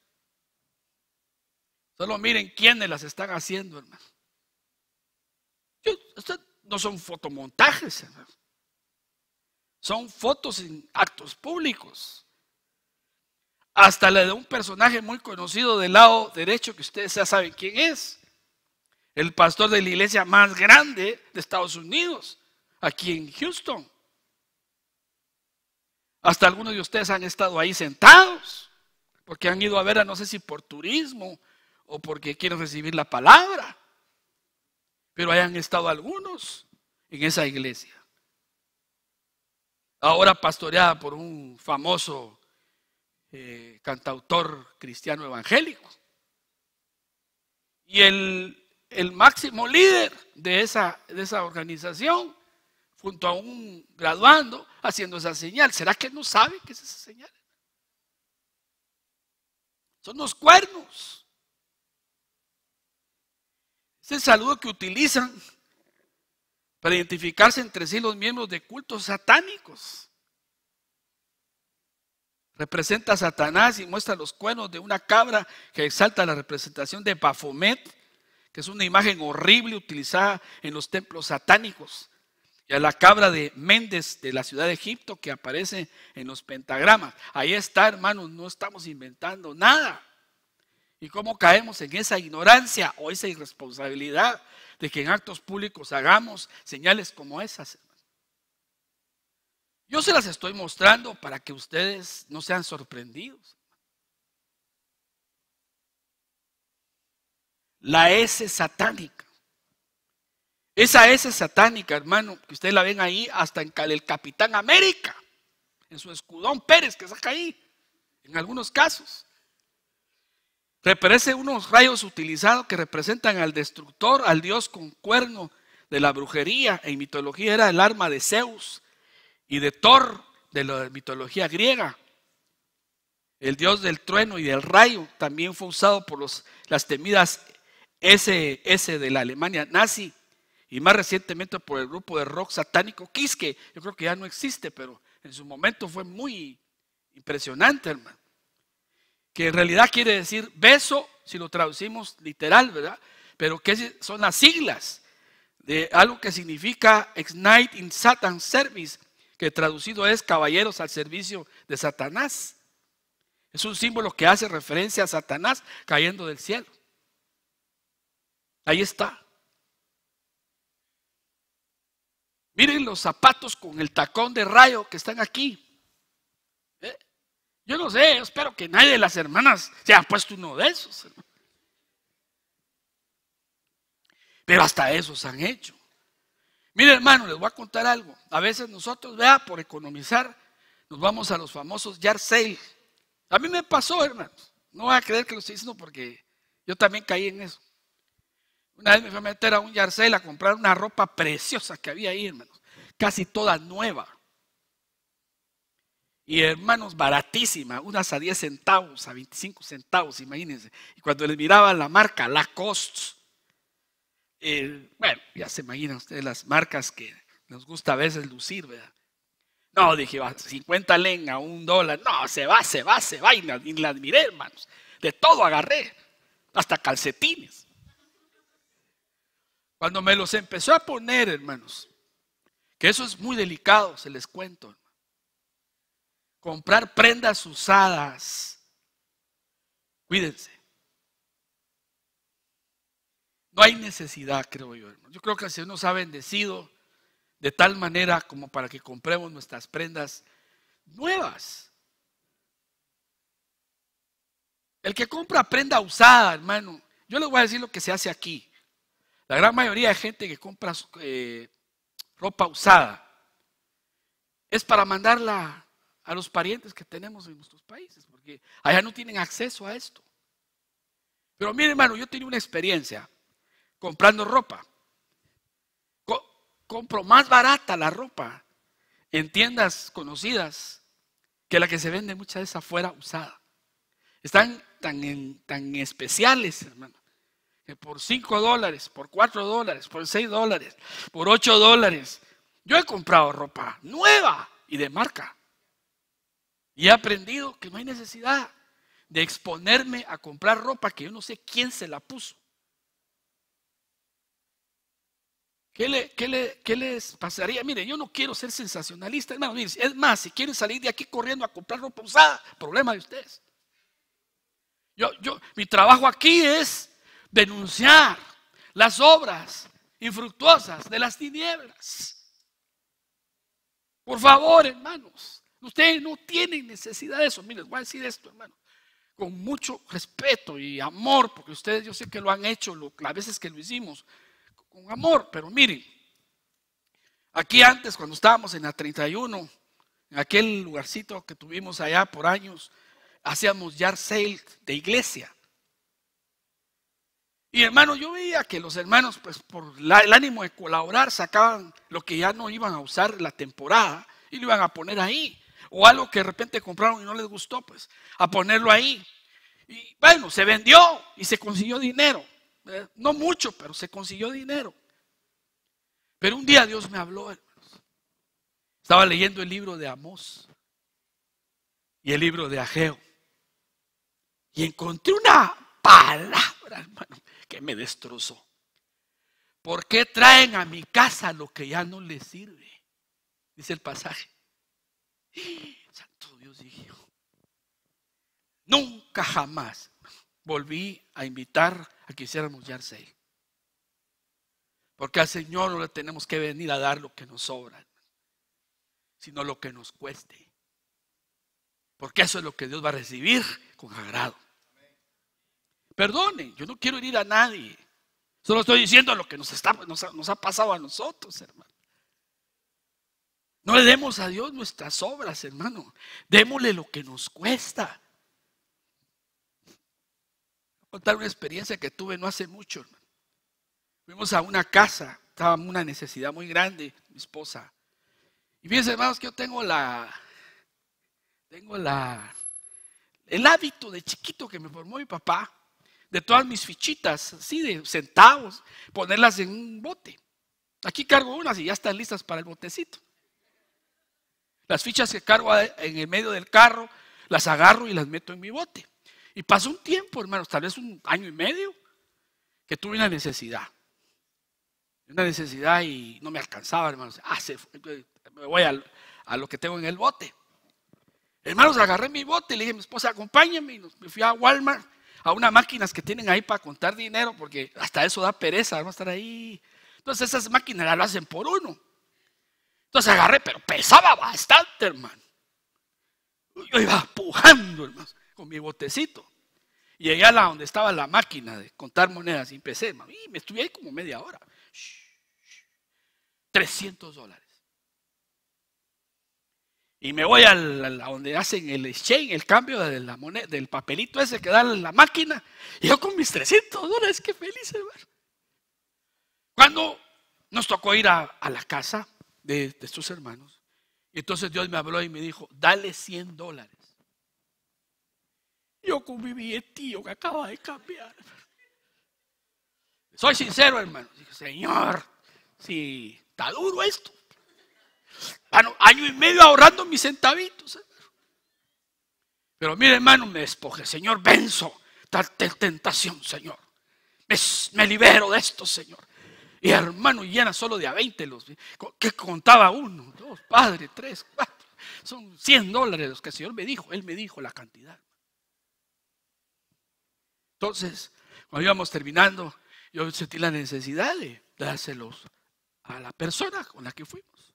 Solo miren quiénes las están haciendo, hermano. no son fotomontajes, hermano. Son fotos en actos públicos hasta la de un personaje muy conocido del lado derecho que ustedes ya saben quién es. El pastor de la iglesia más grande de Estados Unidos, aquí en Houston. Hasta algunos de ustedes han estado ahí sentados, porque han ido a ver a no sé si por turismo o porque quieren recibir la palabra. Pero hayan estado algunos en esa iglesia. Ahora pastoreada por un famoso eh, cantautor cristiano evangélico. Y el, máximo líder de esa, de esa organización, junto a un graduando, haciendo esa señal. ¿Será que no sabe qué es esa señal? Son los cuernos. Es el saludo que utilizan para identificarse entre sí los miembros de cultos satánicos representa a Satanás y muestra los cuernos de una cabra que exalta la representación de Bafomet, que es una imagen horrible utilizada en los templos satánicos, y a la cabra de Méndez de la ciudad de Egipto que aparece en los pentagramas. Ahí está, hermanos, no estamos inventando nada. ¿Y cómo caemos en esa ignorancia o esa irresponsabilidad de que en actos públicos hagamos señales como esas? Yo se las estoy mostrando para que ustedes no sean sorprendidos. La S satánica. Esa S satánica, hermano, que ustedes la ven ahí hasta en el Capitán América, en su escudón Pérez que saca ahí, en algunos casos. representa unos rayos utilizados que representan al destructor, al dios con cuerno de la brujería. En mitología era el arma de Zeus, y de Thor, de la mitología griega. El dios del trueno y del rayo también fue usado por los, las temidas SS de la Alemania nazi y más recientemente por el grupo de rock satánico Kiske, yo creo que ya no existe, pero en su momento fue muy impresionante, hermano. Que en realidad quiere decir beso, si lo traducimos literal, ¿verdad? Pero que son las siglas de algo que significa Ex Night in Satan Service, que traducido es caballeros al servicio de Satanás. Es un símbolo que hace referencia a Satanás cayendo del cielo. Ahí está. Miren los zapatos con el tacón de rayo que están aquí. ¿Eh? Yo no sé, espero que nadie de las hermanas se ha puesto uno de esos. Pero hasta esos han hecho. Mire, hermano, les voy a contar algo. A veces nosotros, vea, por economizar, nos vamos a los famosos yard A mí me pasó, hermanos. No voy a creer que lo estoy diciendo porque yo también caí en eso. Una vez me fui a meter a un yard sale a comprar una ropa preciosa que había ahí, hermanos. Casi toda nueva. Y hermanos, baratísima, unas a 10 centavos, a 25 centavos, imagínense. Y cuando les miraba la marca, la cost eh, bueno, ya se imaginan ustedes las marcas que nos gusta a veces lucir, ¿verdad? No, dije, va, ah, 50 lenga un dólar. No, se va, se va, se va. Y la admiré, hermanos. De todo agarré, hasta calcetines. Cuando me los empezó a poner, hermanos, que eso es muy delicado, se les cuento. Comprar prendas usadas. Cuídense. No hay necesidad, creo yo, hermano. Yo creo que el Señor nos ha bendecido de tal manera como para que compremos nuestras prendas nuevas. El que compra prenda usada, hermano, yo les voy a decir lo que se hace aquí. La gran mayoría de gente que compra eh, ropa usada es para mandarla a los parientes que tenemos en nuestros países, porque allá no tienen acceso a esto. Pero mire, hermano, yo tenía una experiencia comprando ropa. compro más barata la ropa en tiendas conocidas que la que se vende muchas veces afuera usada. Están tan, tan especiales, hermano, que por 5 dólares, por 4 dólares, por 6 dólares, por 8 dólares. Yo he comprado ropa nueva y de marca. Y he aprendido que no hay necesidad de exponerme a comprar ropa que yo no sé quién se la puso. ¿Qué, les pasaría? Mire, yo no quiero ser sensacionalista, hermano. es más, si quieren salir de aquí corriendo a comprar ropa usada, problema de ustedes. Yo, yo, mi trabajo aquí es denunciar las obras infructuosas de las tinieblas.
Por favor,
hermanos, ustedes no tienen necesidad de eso. Mire, les voy a decir esto, hermano, con mucho respeto y amor, porque ustedes yo sé que lo han hecho las veces que lo hicimos amor. Pero miren, aquí antes, cuando estábamos en la 31, en aquel lugarcito que tuvimos allá por años, hacíamos yard sale de iglesia. Y hermano, yo veía que los hermanos, pues por el ánimo de colaborar, sacaban lo que ya no iban a usar la temporada y lo iban a poner ahí. O algo que de repente compraron y no les gustó, pues a ponerlo ahí. Y bueno, se vendió y se consiguió dinero. Eh, no mucho, pero se consiguió dinero. Pero un día Dios me habló, Estaba leyendo el libro de Amós y el libro de Ageo. Y encontré una palabra, hermano, que me destrozó. ¿Por qué traen a mi casa lo que ya no les sirve? Dice el pasaje. Santo Dios, dijo: Nunca jamás volví a invitar a que hiciéramos ser. Porque al Señor no le tenemos que venir a dar lo que nos sobra, sino lo que nos cueste. Porque eso es lo que Dios va a recibir con agrado. Perdone, yo no quiero herir a nadie. Solo estoy diciendo lo que nos, ha, nos ha pasado a nosotros, hermano. No le demos a Dios nuestras obras, hermano. Démosle lo que nos cuesta contar una experiencia que tuve no hace mucho. Hermano. Fuimos a una casa, estaba una necesidad muy grande, mi esposa. Y fíjense, hermanos, que yo tengo la, tengo la, el hábito de chiquito que me formó mi papá, de todas mis fichitas, así de centavos, ponerlas en un bote. Aquí cargo unas y ya están listas para el botecito. Las fichas que cargo en el medio del carro, las agarro y las meto en mi bote. Y pasó un tiempo, hermanos, tal vez un año y medio, que tuve una necesidad. Una necesidad y no me alcanzaba, hermanos. Ah, eh, me voy a, lo que tengo en el bote. Hermanos, agarré mi bote y le dije a mi esposa, acompáñame. Y me fui a Walmart, a unas máquinas que tienen ahí para contar dinero, porque hasta eso da pereza, vamos estar ahí. Entonces esas máquinas las hacen por uno. Entonces agarré, pero pesaba bastante, hermano. Yo iba pujando, hermanos con mi botecito. Llegué a la donde estaba la máquina de contar monedas y empecé. Y me estuve ahí como media hora. 300 dólares. Y me voy a, la, donde hacen el exchange, el cambio de la moneda, del papelito ese que da la máquina. Y yo con mis 300 dólares, qué feliz, Cuando nos tocó ir a, la casa de, de estos hermanos, entonces Dios me habló y me dijo, dale 100 dólares. Yo con mi tío que acaba de cambiar. Soy sincero, hermano. Señor, si está duro esto. año y medio ahorrando mis centavitos. Pero mire, hermano, me despoje Señor, venzo tal tentación, Señor. Me, libero de esto, Señor. Y hermano, llena solo de a 20 los que contaba uno, dos, padre, tres, cuatro. Son 100 dólares los que el Señor me dijo. Él me dijo la cantidad. Entonces, cuando íbamos terminando, yo sentí la necesidad de dárselos a la persona con la que fuimos.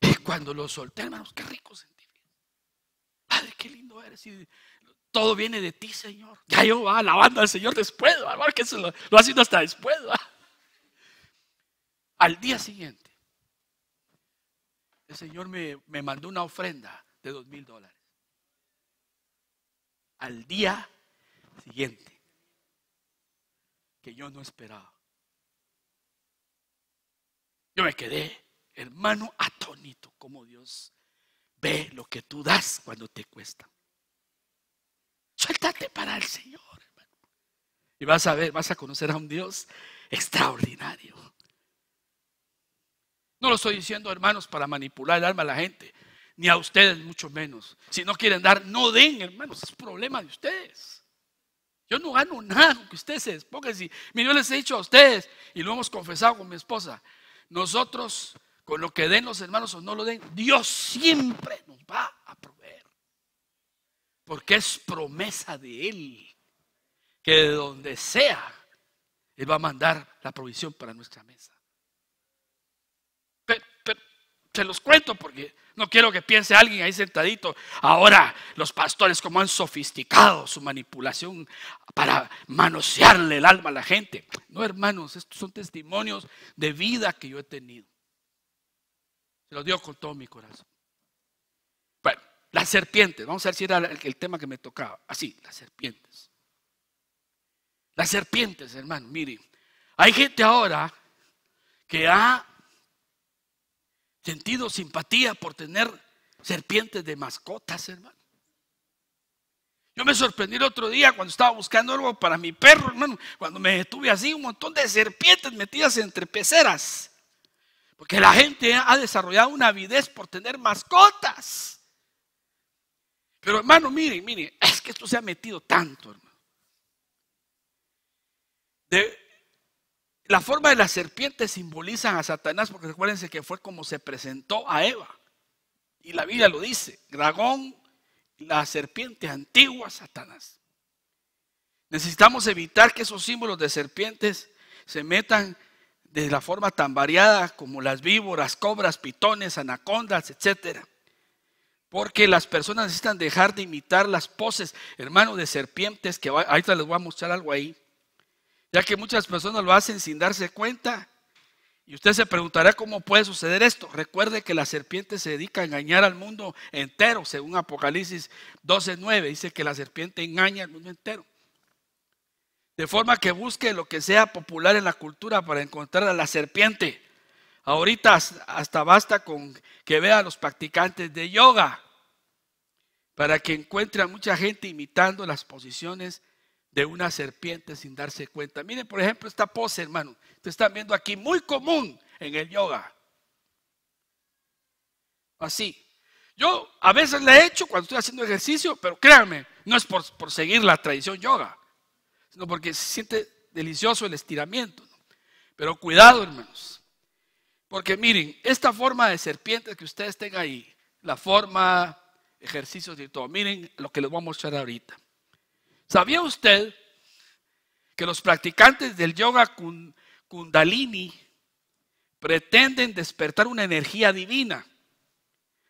Y cuando los solté, hermanos, qué rico sentí. Padre, qué lindo eres. todo viene de ti, Señor. Ya yo va alabando al Señor después, que lo, ha sido hasta después. Al día siguiente, el Señor me, me mandó una ofrenda de dos mil dólares. Al día siguiente que yo no esperaba. Yo me quedé, hermano, atónito como Dios ve lo que tú das cuando te cuesta. Suéltate para el Señor, Y vas a ver, vas a conocer a un Dios extraordinario. No lo estoy diciendo, hermanos, para manipular el alma A la gente, ni a ustedes mucho menos. Si no quieren dar, no den, hermanos, es problema de ustedes. Yo no gano nada con que ustedes se despojen. Si, yo les he dicho a ustedes, y lo hemos confesado con mi esposa, nosotros, con lo que den los hermanos o no lo den, Dios siempre nos va a proveer. Porque es promesa de Él, que de donde sea, Él va a mandar la provisión para nuestra mesa. Se los cuento porque no quiero que piense alguien ahí sentadito. Ahora los pastores como han sofisticado su manipulación para manosearle el alma a la gente. No, hermanos, estos son testimonios de vida que yo he tenido. Se los digo con todo mi corazón. Bueno, las serpientes. Vamos a ver si era el tema que me tocaba. Así, ah, las serpientes. Las serpientes, hermano, miren. Hay gente ahora que ha sentido simpatía por tener serpientes de mascotas, hermano. Yo me sorprendí el otro día cuando estaba buscando algo para mi perro, hermano, cuando me detuve así, un montón de serpientes metidas entre peceras. Porque la gente ha desarrollado una avidez por tener mascotas. Pero hermano, mire, mire es que esto se ha metido tanto, hermano. De, la forma de las serpientes simbolizan a Satanás, porque recuérdense que fue como se presentó a Eva. Y la Biblia lo dice, dragón, la serpiente antigua, Satanás. Necesitamos evitar que esos símbolos de serpientes se metan de la forma tan variada como las víboras, cobras, pitones, anacondas, etcétera. Porque las personas necesitan dejar de imitar las poses, hermanos, de serpientes, que ahorita les voy a mostrar algo ahí, ya que muchas personas lo hacen sin darse cuenta. Y usted se preguntará cómo puede suceder esto. Recuerde que la serpiente se dedica a engañar al mundo entero, según Apocalipsis 12:9. Dice que la serpiente engaña al mundo entero. De forma que busque lo que sea popular en la cultura para encontrar a la serpiente. Ahorita hasta basta con que vea a los practicantes de yoga para que encuentre a mucha gente imitando las posiciones de una serpiente sin darse cuenta. Miren, por ejemplo, esta pose, hermano. Ustedes están viendo aquí, muy común en el yoga. Así. Yo a veces la he hecho cuando estoy haciendo ejercicio, pero créanme, no es por, seguir la tradición yoga, sino porque se siente delicioso el estiramiento. Pero cuidado, hermanos. Porque miren, esta forma de serpiente que ustedes tengan ahí, la forma, ejercicios y todo, miren lo que les voy a mostrar ahorita. ¿Sabía usted que los practicantes del yoga kundalini pretenden despertar una energía divina,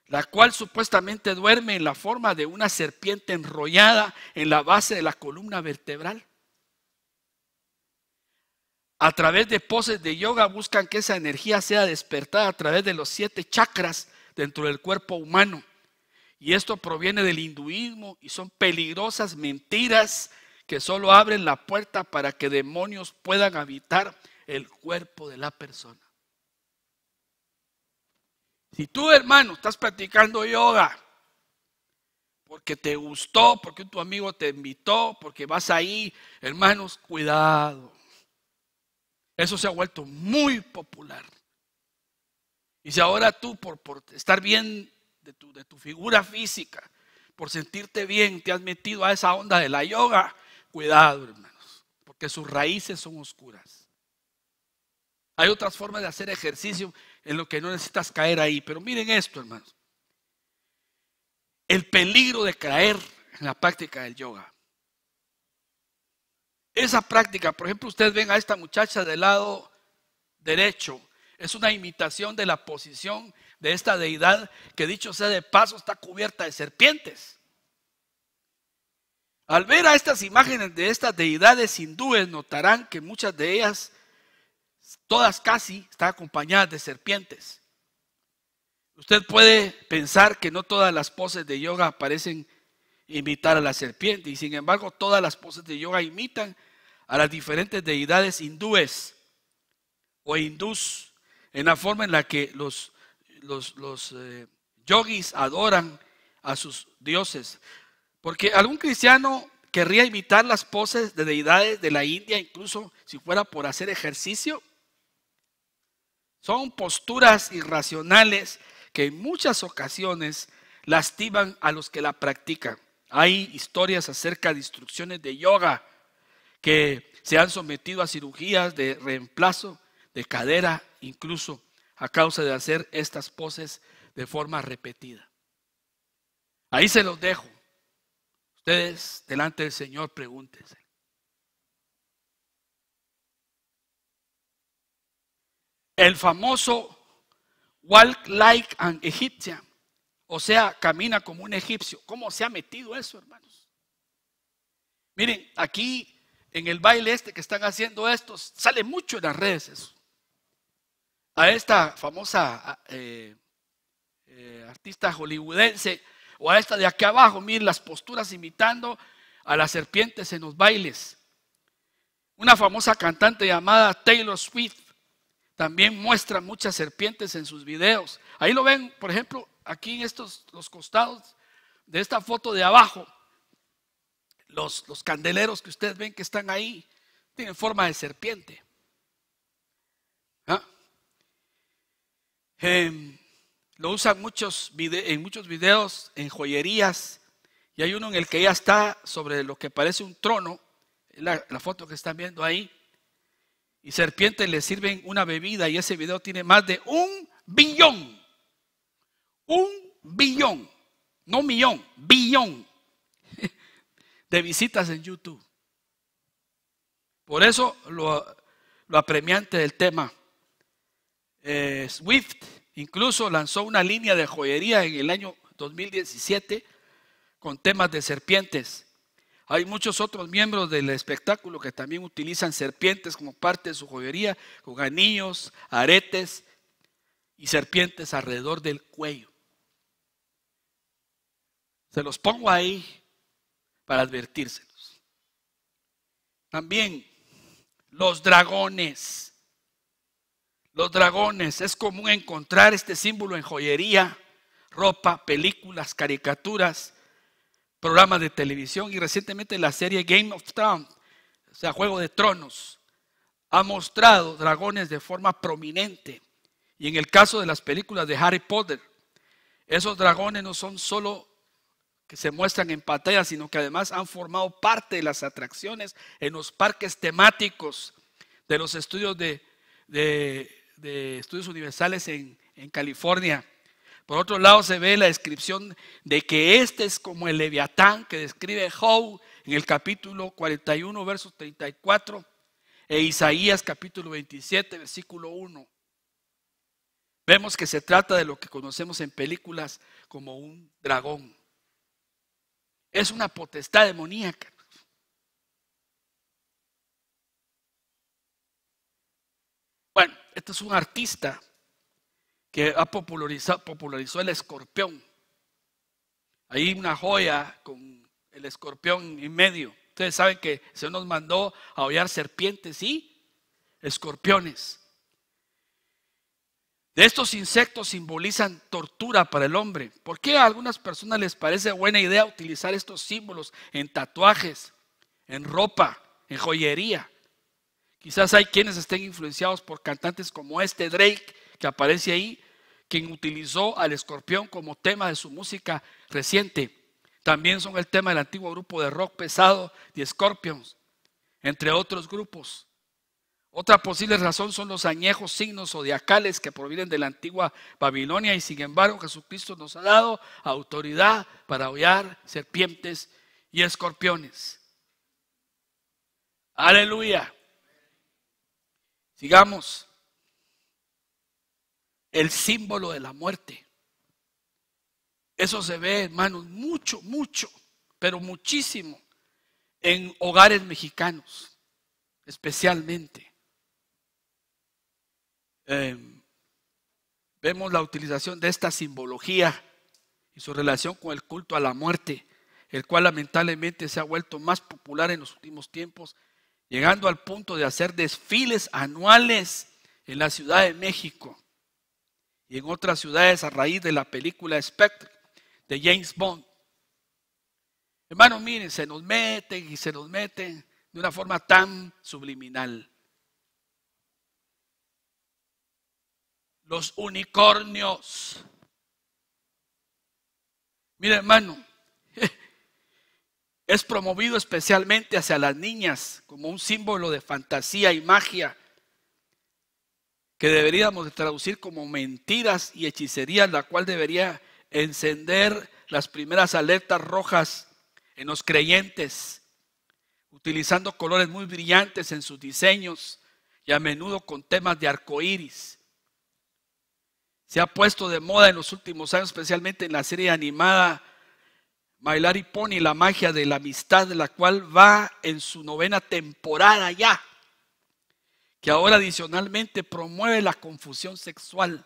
la cual supuestamente duerme en la forma de una serpiente enrollada en la base de la columna vertebral? A través de poses de yoga buscan que esa energía sea despertada a través de los siete chakras dentro del cuerpo humano y esto proviene del hinduismo y son peligrosas mentiras que solo abren la puerta para que demonios puedan habitar el cuerpo de la persona. Si tú, hermano, estás practicando yoga porque te gustó, porque tu amigo te invitó, porque vas ahí, hermanos, cuidado. Eso se ha vuelto muy popular. Y si ahora tú, por, estar bien de tu, figura física, por sentirte bien, te has metido a esa onda de la yoga, cuidado hermanos, porque sus raíces son oscuras. Hay otras formas de hacer ejercicio en lo que no necesitas caer ahí, pero miren esto hermanos, el peligro de caer en la práctica del yoga. Esa práctica, por ejemplo, ustedes ven a esta muchacha del lado derecho, es una imitación de la posición de esta deidad que dicho sea de paso está cubierta de serpientes. Al ver a estas imágenes de estas deidades hindúes notarán que muchas de ellas, todas casi, están acompañadas de serpientes. Usted puede pensar que no todas las poses de yoga parecen imitar a la serpiente y sin embargo todas las poses de yoga imitan a las diferentes deidades hindúes o hindús en la forma en la que los los, eh, yogis adoran a sus dioses. Porque algún cristiano querría imitar las poses de deidades de la India, incluso si fuera por hacer ejercicio. Son posturas irracionales que en muchas ocasiones lastiman a los que la practican. Hay historias acerca de instrucciones de yoga que se han sometido a cirugías de reemplazo de cadera incluso a causa de hacer estas poses de forma repetida. Ahí se los dejo. Ustedes delante del Señor pregúntense. El famoso walk like an Egyptian, o sea, camina como un egipcio. ¿Cómo se ha metido eso, hermanos? Miren, aquí en el baile este que están haciendo estos, sale mucho en las redes eso a esta famosa eh, eh, artista hollywoodense o a esta de aquí abajo, miren las posturas imitando a las serpientes en los bailes. Una famosa cantante llamada Taylor Swift también muestra muchas serpientes en sus videos. Ahí lo ven, por ejemplo, aquí en estos los costados de esta foto de abajo, los, los candeleros que ustedes ven que están ahí tienen forma de serpiente. Em, lo usan muchos en muchos videos, en joyerías, y hay uno en el que ella está sobre lo que parece un trono, la, foto que están viendo ahí, y serpientes le sirven una bebida, y ese video tiene más de un billón, un billón, no millón, billón de visitas en YouTube. Por eso lo apremiante del tema. Eh, Swift incluso lanzó una línea de joyería en el año 2017 con temas de serpientes. Hay muchos otros miembros del espectáculo que también utilizan serpientes como parte de su joyería, con anillos, aretes y serpientes alrededor del cuello. Se los pongo ahí para advertírselos. También los dragones. Los dragones, es común encontrar este símbolo en joyería, ropa, películas, caricaturas, programas de televisión y recientemente la serie Game of Thrones, o sea, Juego de Tronos, ha mostrado dragones de forma prominente. Y en el caso de las películas de Harry Potter, esos dragones no son solo que se muestran en pantalla, sino que además han formado parte de las atracciones en los parques temáticos de los estudios de, de de Estudios Universales en, California. Por otro lado se ve la descripción de que este es como el leviatán que describe Job en el capítulo 41, Verso 34, e Isaías capítulo 27, versículo 1. Vemos que se trata de lo que conocemos en películas como un dragón. Es una potestad demoníaca. Bueno, este es un artista que ha popularizado, popularizó el escorpión. Hay una joya con el escorpión en medio. Ustedes saben que se nos mandó a hollar serpientes y escorpiones. De estos insectos simbolizan tortura para el hombre. ¿Por qué a algunas personas les parece buena idea utilizar estos símbolos en tatuajes, en ropa, en joyería? Quizás hay quienes estén influenciados por cantantes como este Drake, que aparece ahí, quien utilizó al escorpión como tema de su música reciente. También son el tema del antiguo grupo de rock pesado The Scorpions, entre otros grupos. Otra posible razón son los añejos signos zodiacales que provienen de la antigua Babilonia y sin embargo Jesucristo nos ha dado autoridad para hollar serpientes y escorpiones. Aleluya. Sigamos. El símbolo de la muerte. Eso se ve, hermanos, mucho, mucho, pero muchísimo en hogares mexicanos, especialmente. Em, vemos la utilización de esta simbología y su relación con el culto a la muerte, el cual lamentablemente se ha vuelto más popular en los últimos tiempos llegando al punto de hacer desfiles anuales en la Ciudad de México y en otras ciudades a raíz de la película Spectre de James Bond. Hermano, miren, se nos meten y se nos meten de una forma tan subliminal. Los unicornios. Mira, hermano, es promovido especialmente hacia las niñas como un símbolo de fantasía y magia que deberíamos traducir como mentiras y hechicerías, la cual debería encender las primeras alertas rojas en los creyentes, utilizando colores muy brillantes en sus diseños y a menudo con temas de iris. Se ha puesto de moda en los últimos años, especialmente en la serie animada y Pony la magia de la amistad, de la cual va en su novena temporada ya, que ahora adicionalmente promueve la confusión sexual.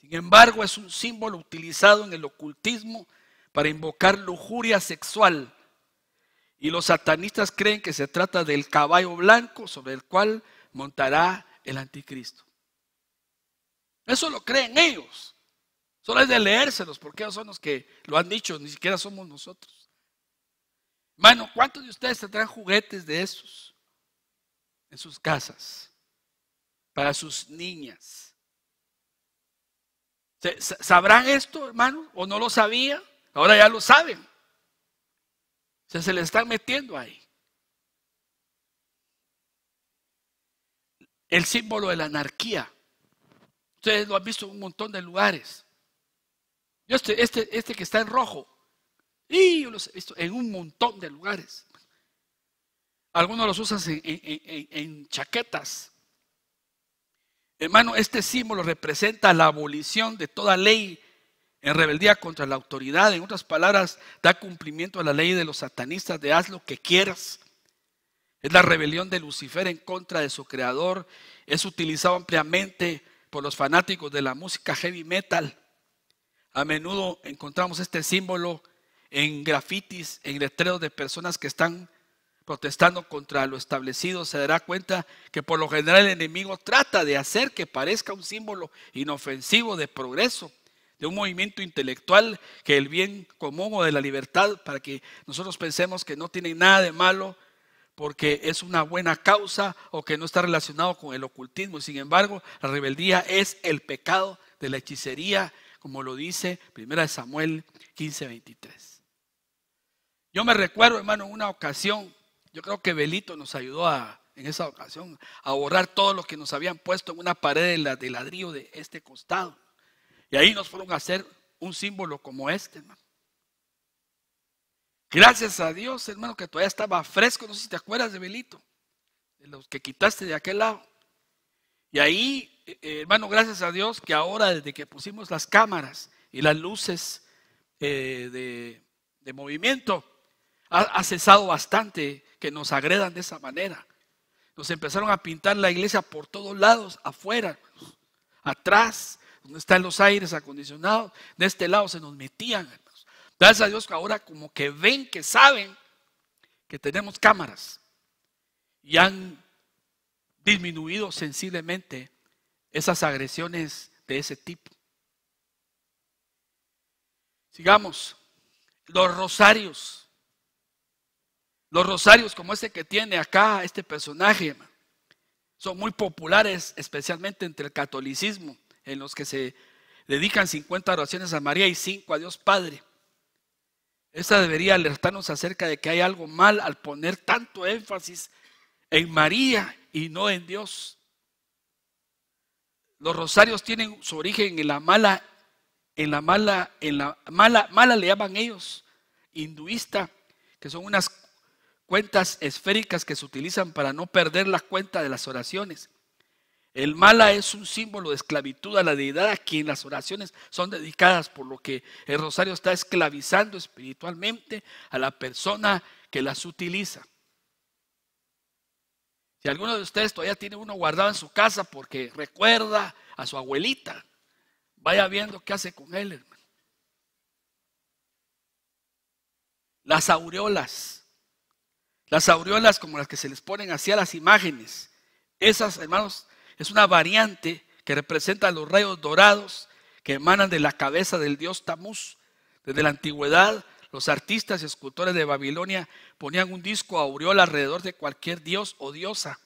Sin embargo, es un símbolo utilizado en el ocultismo para invocar lujuria sexual. Y los satanistas creen que se trata del caballo blanco sobre el cual montará el anticristo. Eso lo creen ellos. Solo es de leérselos, porque ellos son los que lo han dicho, ni siquiera somos nosotros. Hermano, ¿cuántos de ustedes tendrán juguetes de esos en sus casas? Para sus niñas. ¿Sabrán esto, hermano? ¿O no lo sabían? Ahora ya lo saben. se le están metiendo ahí. El símbolo de la anarquía. Ustedes lo han visto en un montón de lugares este, este, este que está en rojo, y yo he visto en un montón de lugares. Algunos los usan en, en chaquetas. Hermano, este símbolo representa la abolición de toda ley en rebeldía contra la autoridad. En otras palabras, da cumplimiento a la ley de los satanistas de haz lo que quieras. Es la rebelión de Lucifer en contra de su creador. Es utilizado ampliamente por los fanáticos de la música heavy metal a menudo encontramos este símbolo en grafitis, en letreros de personas que están protestando contra lo establecido. Se dará cuenta que por lo general el enemigo trata de hacer que parezca un símbolo inofensivo de progreso, de un movimiento intelectual, que el bien común o de la libertad, para que nosotros pensemos que no tiene nada de malo porque es una buena causa o que no está relacionado con el ocultismo. Sin embargo, la rebeldía es el pecado de la hechicería, como lo dice de Samuel 15, 23. Yo me recuerdo, hermano, en una ocasión, yo creo que Belito nos ayudó a, en esa ocasión a borrar todos los que nos habían puesto en una pared de ladrillo de este costado. Y ahí nos fueron a hacer un símbolo como este, hermano. Gracias a Dios, hermano, que todavía estaba fresco, no sé si te acuerdas de Belito, de los que quitaste de aquel lado. Y ahí eh, hermano, gracias a Dios que ahora desde que pusimos las cámaras y las luces eh, de, movimiento, ha, cesado bastante que nos agredan de esa manera. Nos empezaron a pintar la iglesia por todos lados, afuera, atrás, donde están los aires acondicionados, de este lado se nos metían. Gracias a Dios que ahora como que ven, que saben que tenemos cámaras y han disminuido sensiblemente esas agresiones de ese tipo. Sigamos. Los rosarios. Los rosarios como este que tiene acá este personaje son muy populares, especialmente entre el catolicismo, en los que se dedican 50 oraciones a María y 5 a Dios Padre. Esta debería alertarnos acerca de que hay algo mal al poner tanto énfasis en María y no en Dios. Los rosarios tienen su origen en la mala, en la mala, en la mala, mala le llaman ellos, hinduista, que son unas cuentas esféricas que se utilizan para no perder la cuenta de las oraciones. El mala es un símbolo de esclavitud a la deidad a quien las oraciones son dedicadas, por lo que el rosario está esclavizando espiritualmente a la persona que las utiliza. Si alguno de ustedes todavía tiene uno guardado en su casa porque recuerda a su abuelita, vaya viendo qué hace con él, hermano. Las aureolas, las aureolas como las que se les ponen así a las imágenes, esas, hermanos, es una variante que representa los rayos dorados que emanan de la cabeza del dios Tamuz. Desde la antigüedad los artistas y escultores de Babilonia ponían un disco aureola alrededor de cualquier dios o diosa.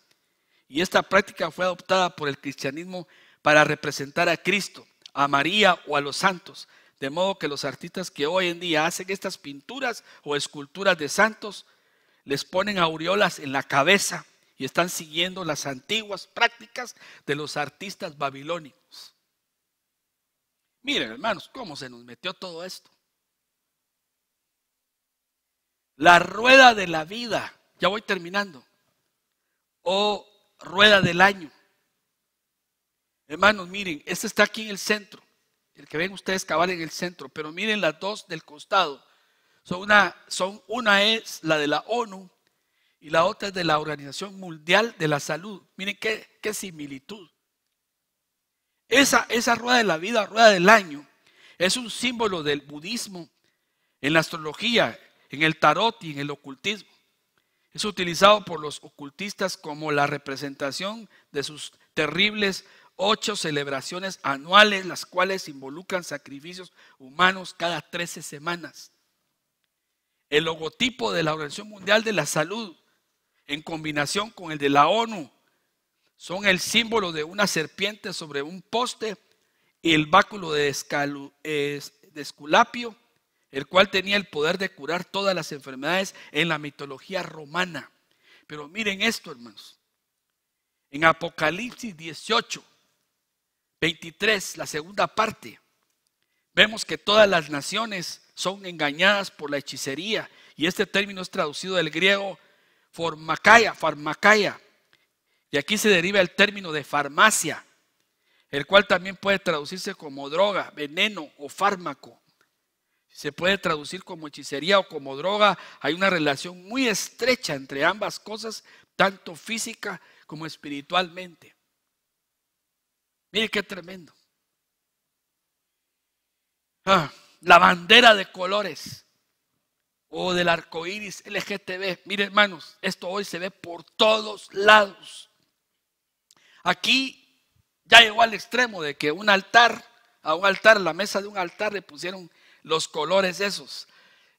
Y esta práctica fue adoptada por el cristianismo para representar a Cristo, a María o a los santos. De modo que los artistas que hoy en día hacen estas pinturas o esculturas de santos les ponen aureolas en la cabeza y están siguiendo las antiguas prácticas de los artistas babilónicos. Miren, hermanos, cómo se nos metió todo esto. La rueda de la vida, ya voy terminando, o oh, rueda del año. Hermanos, miren, este está aquí en el centro, el que ven ustedes cabal en el centro, pero miren las dos del costado. Son una, son una es la de la ONU y la otra es de la Organización Mundial de la Salud. Miren qué, similitud. Esa, esa rueda de la vida, rueda del año, es un símbolo del budismo en la astrología, en el tarot y en el ocultismo. Es utilizado por los ocultistas como la representación de sus terribles ocho celebraciones anuales, las cuales involucran sacrificios humanos cada 13 semanas. El logotipo de la Organización Mundial de la Salud, en combinación con el de la ONU, son el símbolo de una serpiente sobre un poste y el báculo de, esculapio el cual tenía el poder de curar todas las enfermedades en la mitología romana. Pero miren esto, hermanos. En Apocalipsis 18, 23, la segunda parte, vemos que todas las naciones son engañadas por la hechicería. Y este término es traducido del griego formacaya, farmacaya. Y aquí se deriva el término de farmacia, el cual también puede traducirse como droga, veneno o fármaco se puede traducir como hechicería o como droga, hay una relación muy estrecha entre ambas cosas, tanto física como espiritualmente. Mire qué tremendo. Ah, la bandera de colores o del arco iris LGTB. Mire, hermanos, esto hoy se ve por todos lados. Aquí ya llegó al extremo de que un altar, a un altar, la mesa de un altar le pusieron los colores esos.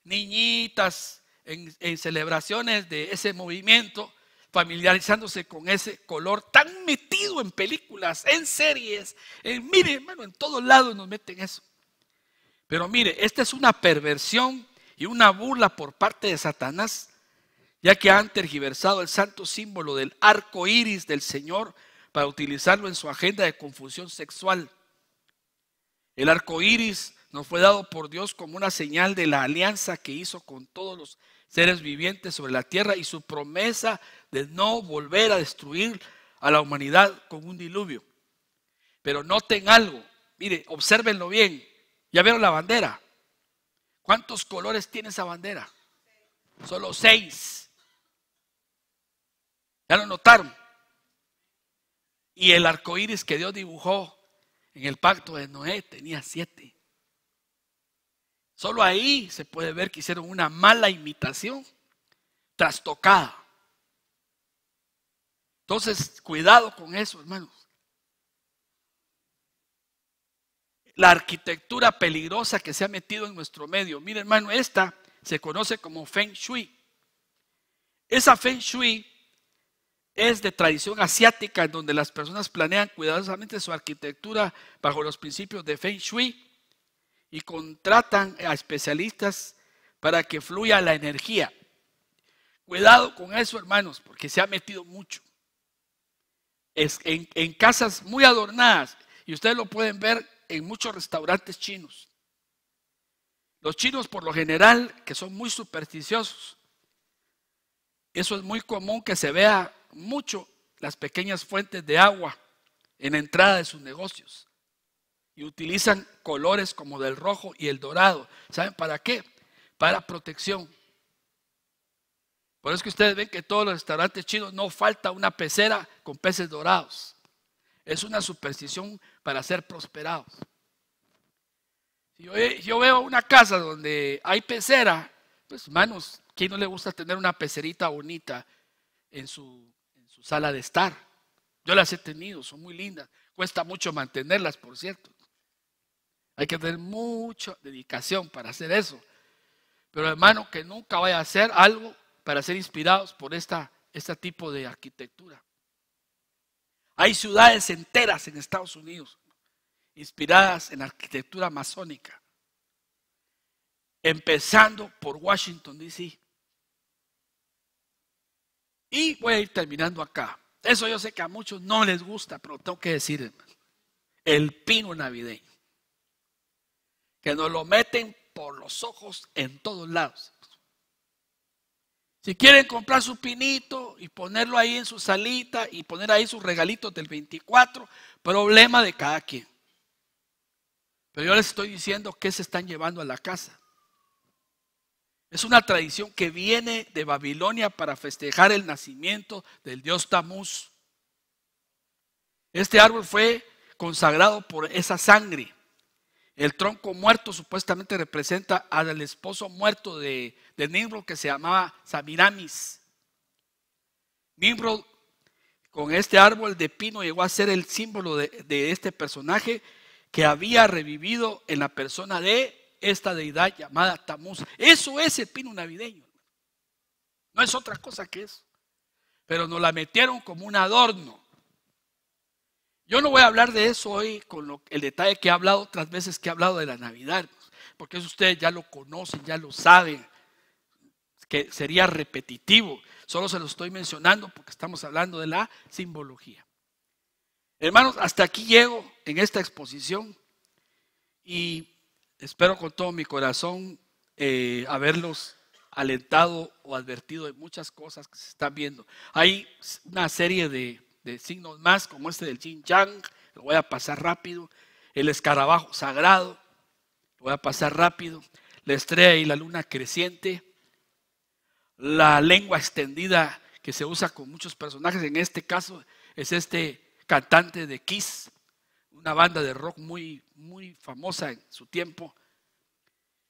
Niñitas en, celebraciones de ese movimiento, familiarizándose con ese color tan metido en películas, en series, en, mire hermano, en todos lados nos meten eso. Pero mire, esta es una perversión y una burla por parte de Satanás, ya que han tergiversado el santo símbolo del arco iris del Señor para utilizarlo en su agenda de confusión sexual. El arco iris nos fue dado por Dios como una señal de la alianza que hizo con todos los seres vivientes sobre la tierra y su promesa de no volver a destruir a la humanidad con un diluvio. Pero noten algo, mire, observenlo bien. ¿Ya vieron la bandera? ¿Cuántos colores tiene esa bandera? Solo seis. ¿Ya lo notaron? Y el arco iris que Dios dibujó en el pacto de Noé tenía siete. Solo ahí se puede ver que hicieron una mala imitación, trastocada. Entonces, cuidado con eso, hermanos. La arquitectura peligrosa que se ha metido en nuestro medio. Mire, hermano, esta se conoce como Feng Shui. Esa Feng Shui es de tradición asiática, en donde las personas planean cuidadosamente su arquitectura bajo los principios de Feng Shui y contratan a especialistas para que fluya la energía. Cuidado con eso, hermanos, porque se ha metido mucho. Es en, en casas muy adornadas, y ustedes lo pueden ver en muchos restaurantes chinos. Los chinos, por lo general, que son muy supersticiosos, eso es muy común que se vea mucho las pequeñas fuentes de agua en la entrada de sus negocios y utilizan colores como del rojo y el dorado. ¿Saben para qué? Para protección. Por eso que ustedes ven que todos los restaurantes chinos no falta una pecera con peces dorados. Es una superstición para ser prosperados. yo, veo una casa donde hay pecera, pues manos, ¿quién no le gusta tener una pecerita bonita en su sala de estar? Yo las he tenido, son muy lindas. Cuesta mucho mantenerlas, por cierto. Hay que tener mucha dedicación para hacer eso. Pero hermano, que nunca vaya a hacer algo para ser inspirados por esta, este tipo de arquitectura. Hay ciudades enteras en Estados Unidos inspiradas en arquitectura masónica, empezando por Washington, D.C. Y voy a ir terminando acá. Eso yo sé que a muchos no les gusta, pero tengo que decir, hermano, el pino navideño que nos lo meten por los ojos en todos lados. Si quieren comprar su pinito y ponerlo ahí en su salita y poner ahí sus regalitos del 24, problema de cada quien. Pero yo les estoy diciendo que se están llevando a la casa. Es una tradición que viene de Babilonia para festejar el nacimiento del dios Tamuz. Este árbol fue consagrado por esa sangre. El tronco muerto supuestamente representa al esposo muerto de, Nimrod que se llamaba Samiramis. Nimrod con este árbol de pino llegó a ser el símbolo de, de este personaje que había revivido en la persona de esta deidad llamada Tamuz. Eso es el pino navideño. No es otra cosa que eso. Pero nos la metieron como un adorno. Yo no voy a hablar de eso hoy con el detalle que he hablado otras veces que he hablado de la Navidad, porque eso ustedes ya lo conocen, ya lo saben, que sería repetitivo. Solo se lo estoy mencionando porque estamos hablando de la simbología. Hermanos, hasta aquí llego en esta exposición y espero con todo mi corazón eh, haberlos alentado o advertido de muchas cosas que se están viendo. Hay una serie de de signos más, como este del Jin lo voy a pasar rápido. El escarabajo sagrado, lo voy a pasar rápido. La estrella y la luna creciente. La lengua extendida que se usa con muchos personajes, en este caso es este cantante de Kiss, una banda de rock muy, muy famosa en su tiempo.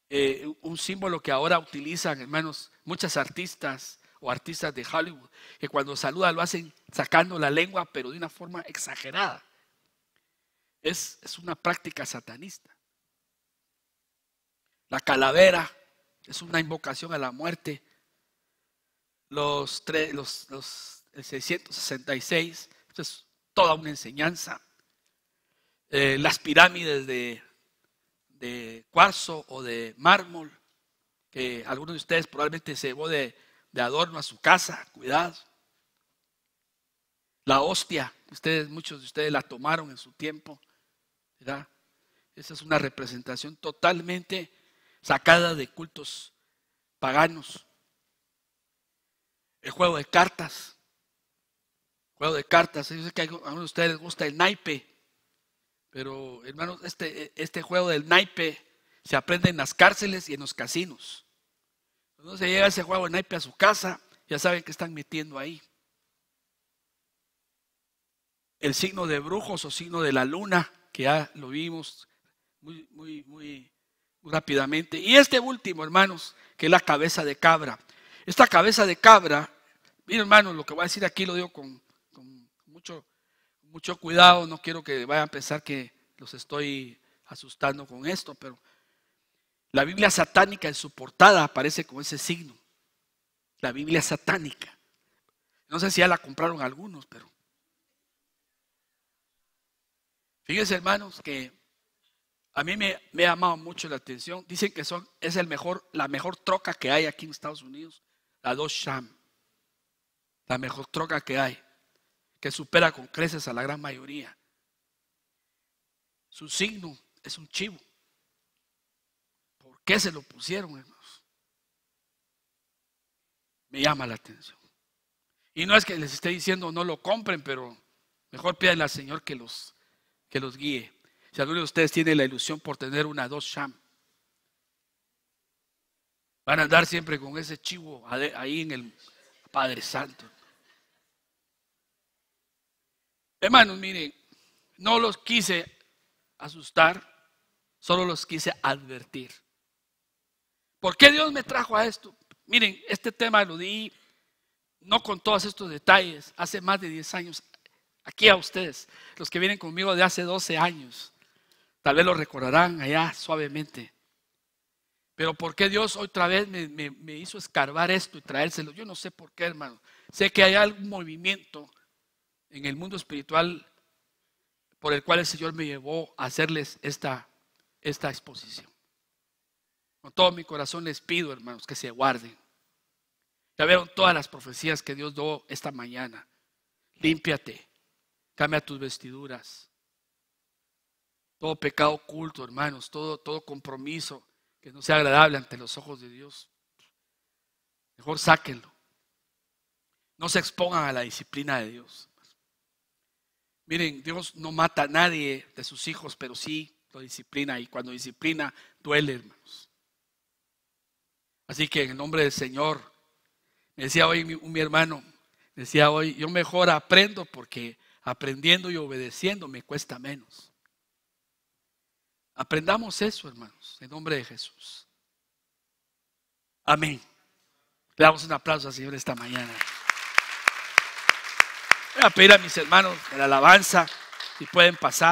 Eh, un símbolo que ahora utilizan, hermanos, muchas artistas o artistas de Hollywood que cuando saludan lo hacen sacando la lengua, pero de una forma exagerada. Es, es una práctica satanista. La calavera es una invocación a la muerte. Los, tres, los, 666, esto es toda una enseñanza. Eh, las pirámides de, cuarzo o de mármol, que algunos de ustedes probablemente se llevó de, de adorno a su casa, cuidado. La hostia, ustedes, muchos de ustedes la tomaron en su tiempo, Esa es una representación totalmente sacada de cultos paganos. El juego de cartas. juego de cartas. Yo sé que a algunos de ustedes les gusta el naipe. Pero, hermanos, este, este juego del naipe se aprende en las cárceles y en los casinos. Cuando se llega ese juego de naipe a su casa, ya saben que están metiendo ahí. El signo de brujos o signo de la luna, que ya lo vimos muy, muy, muy, rápidamente. Y este último, hermanos, que es la cabeza de cabra. Esta cabeza de cabra, mire, hermanos, lo que voy a decir aquí lo digo con, con mucho, mucho cuidado, no quiero que vayan a pensar que los estoy asustando con esto, pero la Biblia satánica en su portada aparece con ese signo. La Biblia satánica. No sé si ya la compraron algunos, pero... Fíjense hermanos que a mí me, ha llamado mucho la atención. Dicen que son, es el mejor, la mejor troca que hay aquí en Estados Unidos, la dos Sham. La mejor troca que hay, que supera con creces a la gran mayoría. Su signo es un chivo qué se lo pusieron, hermanos? Me llama la atención. Y no es que les esté diciendo no lo compren, pero mejor piden al Señor que los, que los guíe. Si alguno de ustedes tiene la ilusión por tener una dos sham, van a andar siempre con ese chivo ahí en el Padre Santo. Hermanos, miren, no los quise asustar, solo los quise advertir. ¿Por qué Dios me trajo a esto? Miren, este tema lo di, no con todos estos detalles, hace más de 10 años, aquí a ustedes, los que vienen conmigo de hace 12 años, tal vez lo recordarán allá suavemente. Pero ¿por qué Dios otra vez me, me hizo escarbar esto y traérselo? Yo no sé por qué, hermano. Sé que hay algún movimiento en el mundo espiritual por el cual el Señor me llevó a hacerles esta, esta exposición. Con todo mi corazón les pido, hermanos, que se guarden. Ya vieron todas las profecías que Dios dio esta mañana. Límpiate, cambia tus vestiduras. Todo pecado oculto, hermanos, todo, todo compromiso que no sea agradable ante los ojos de Dios. Mejor sáquenlo. No se expongan a la disciplina de Dios. Miren, Dios no mata a nadie de sus hijos, pero sí lo disciplina. Y cuando disciplina, duele, hermanos. Así que en el nombre del Señor, me decía hoy mi, hermano, decía hoy, yo mejor aprendo porque aprendiendo y obedeciendo me cuesta menos. Aprendamos eso, hermanos, en nombre de Jesús. Amén. Le damos un aplauso al Señor esta mañana. Voy a pedir a mis hermanos la alabanza si pueden pasar.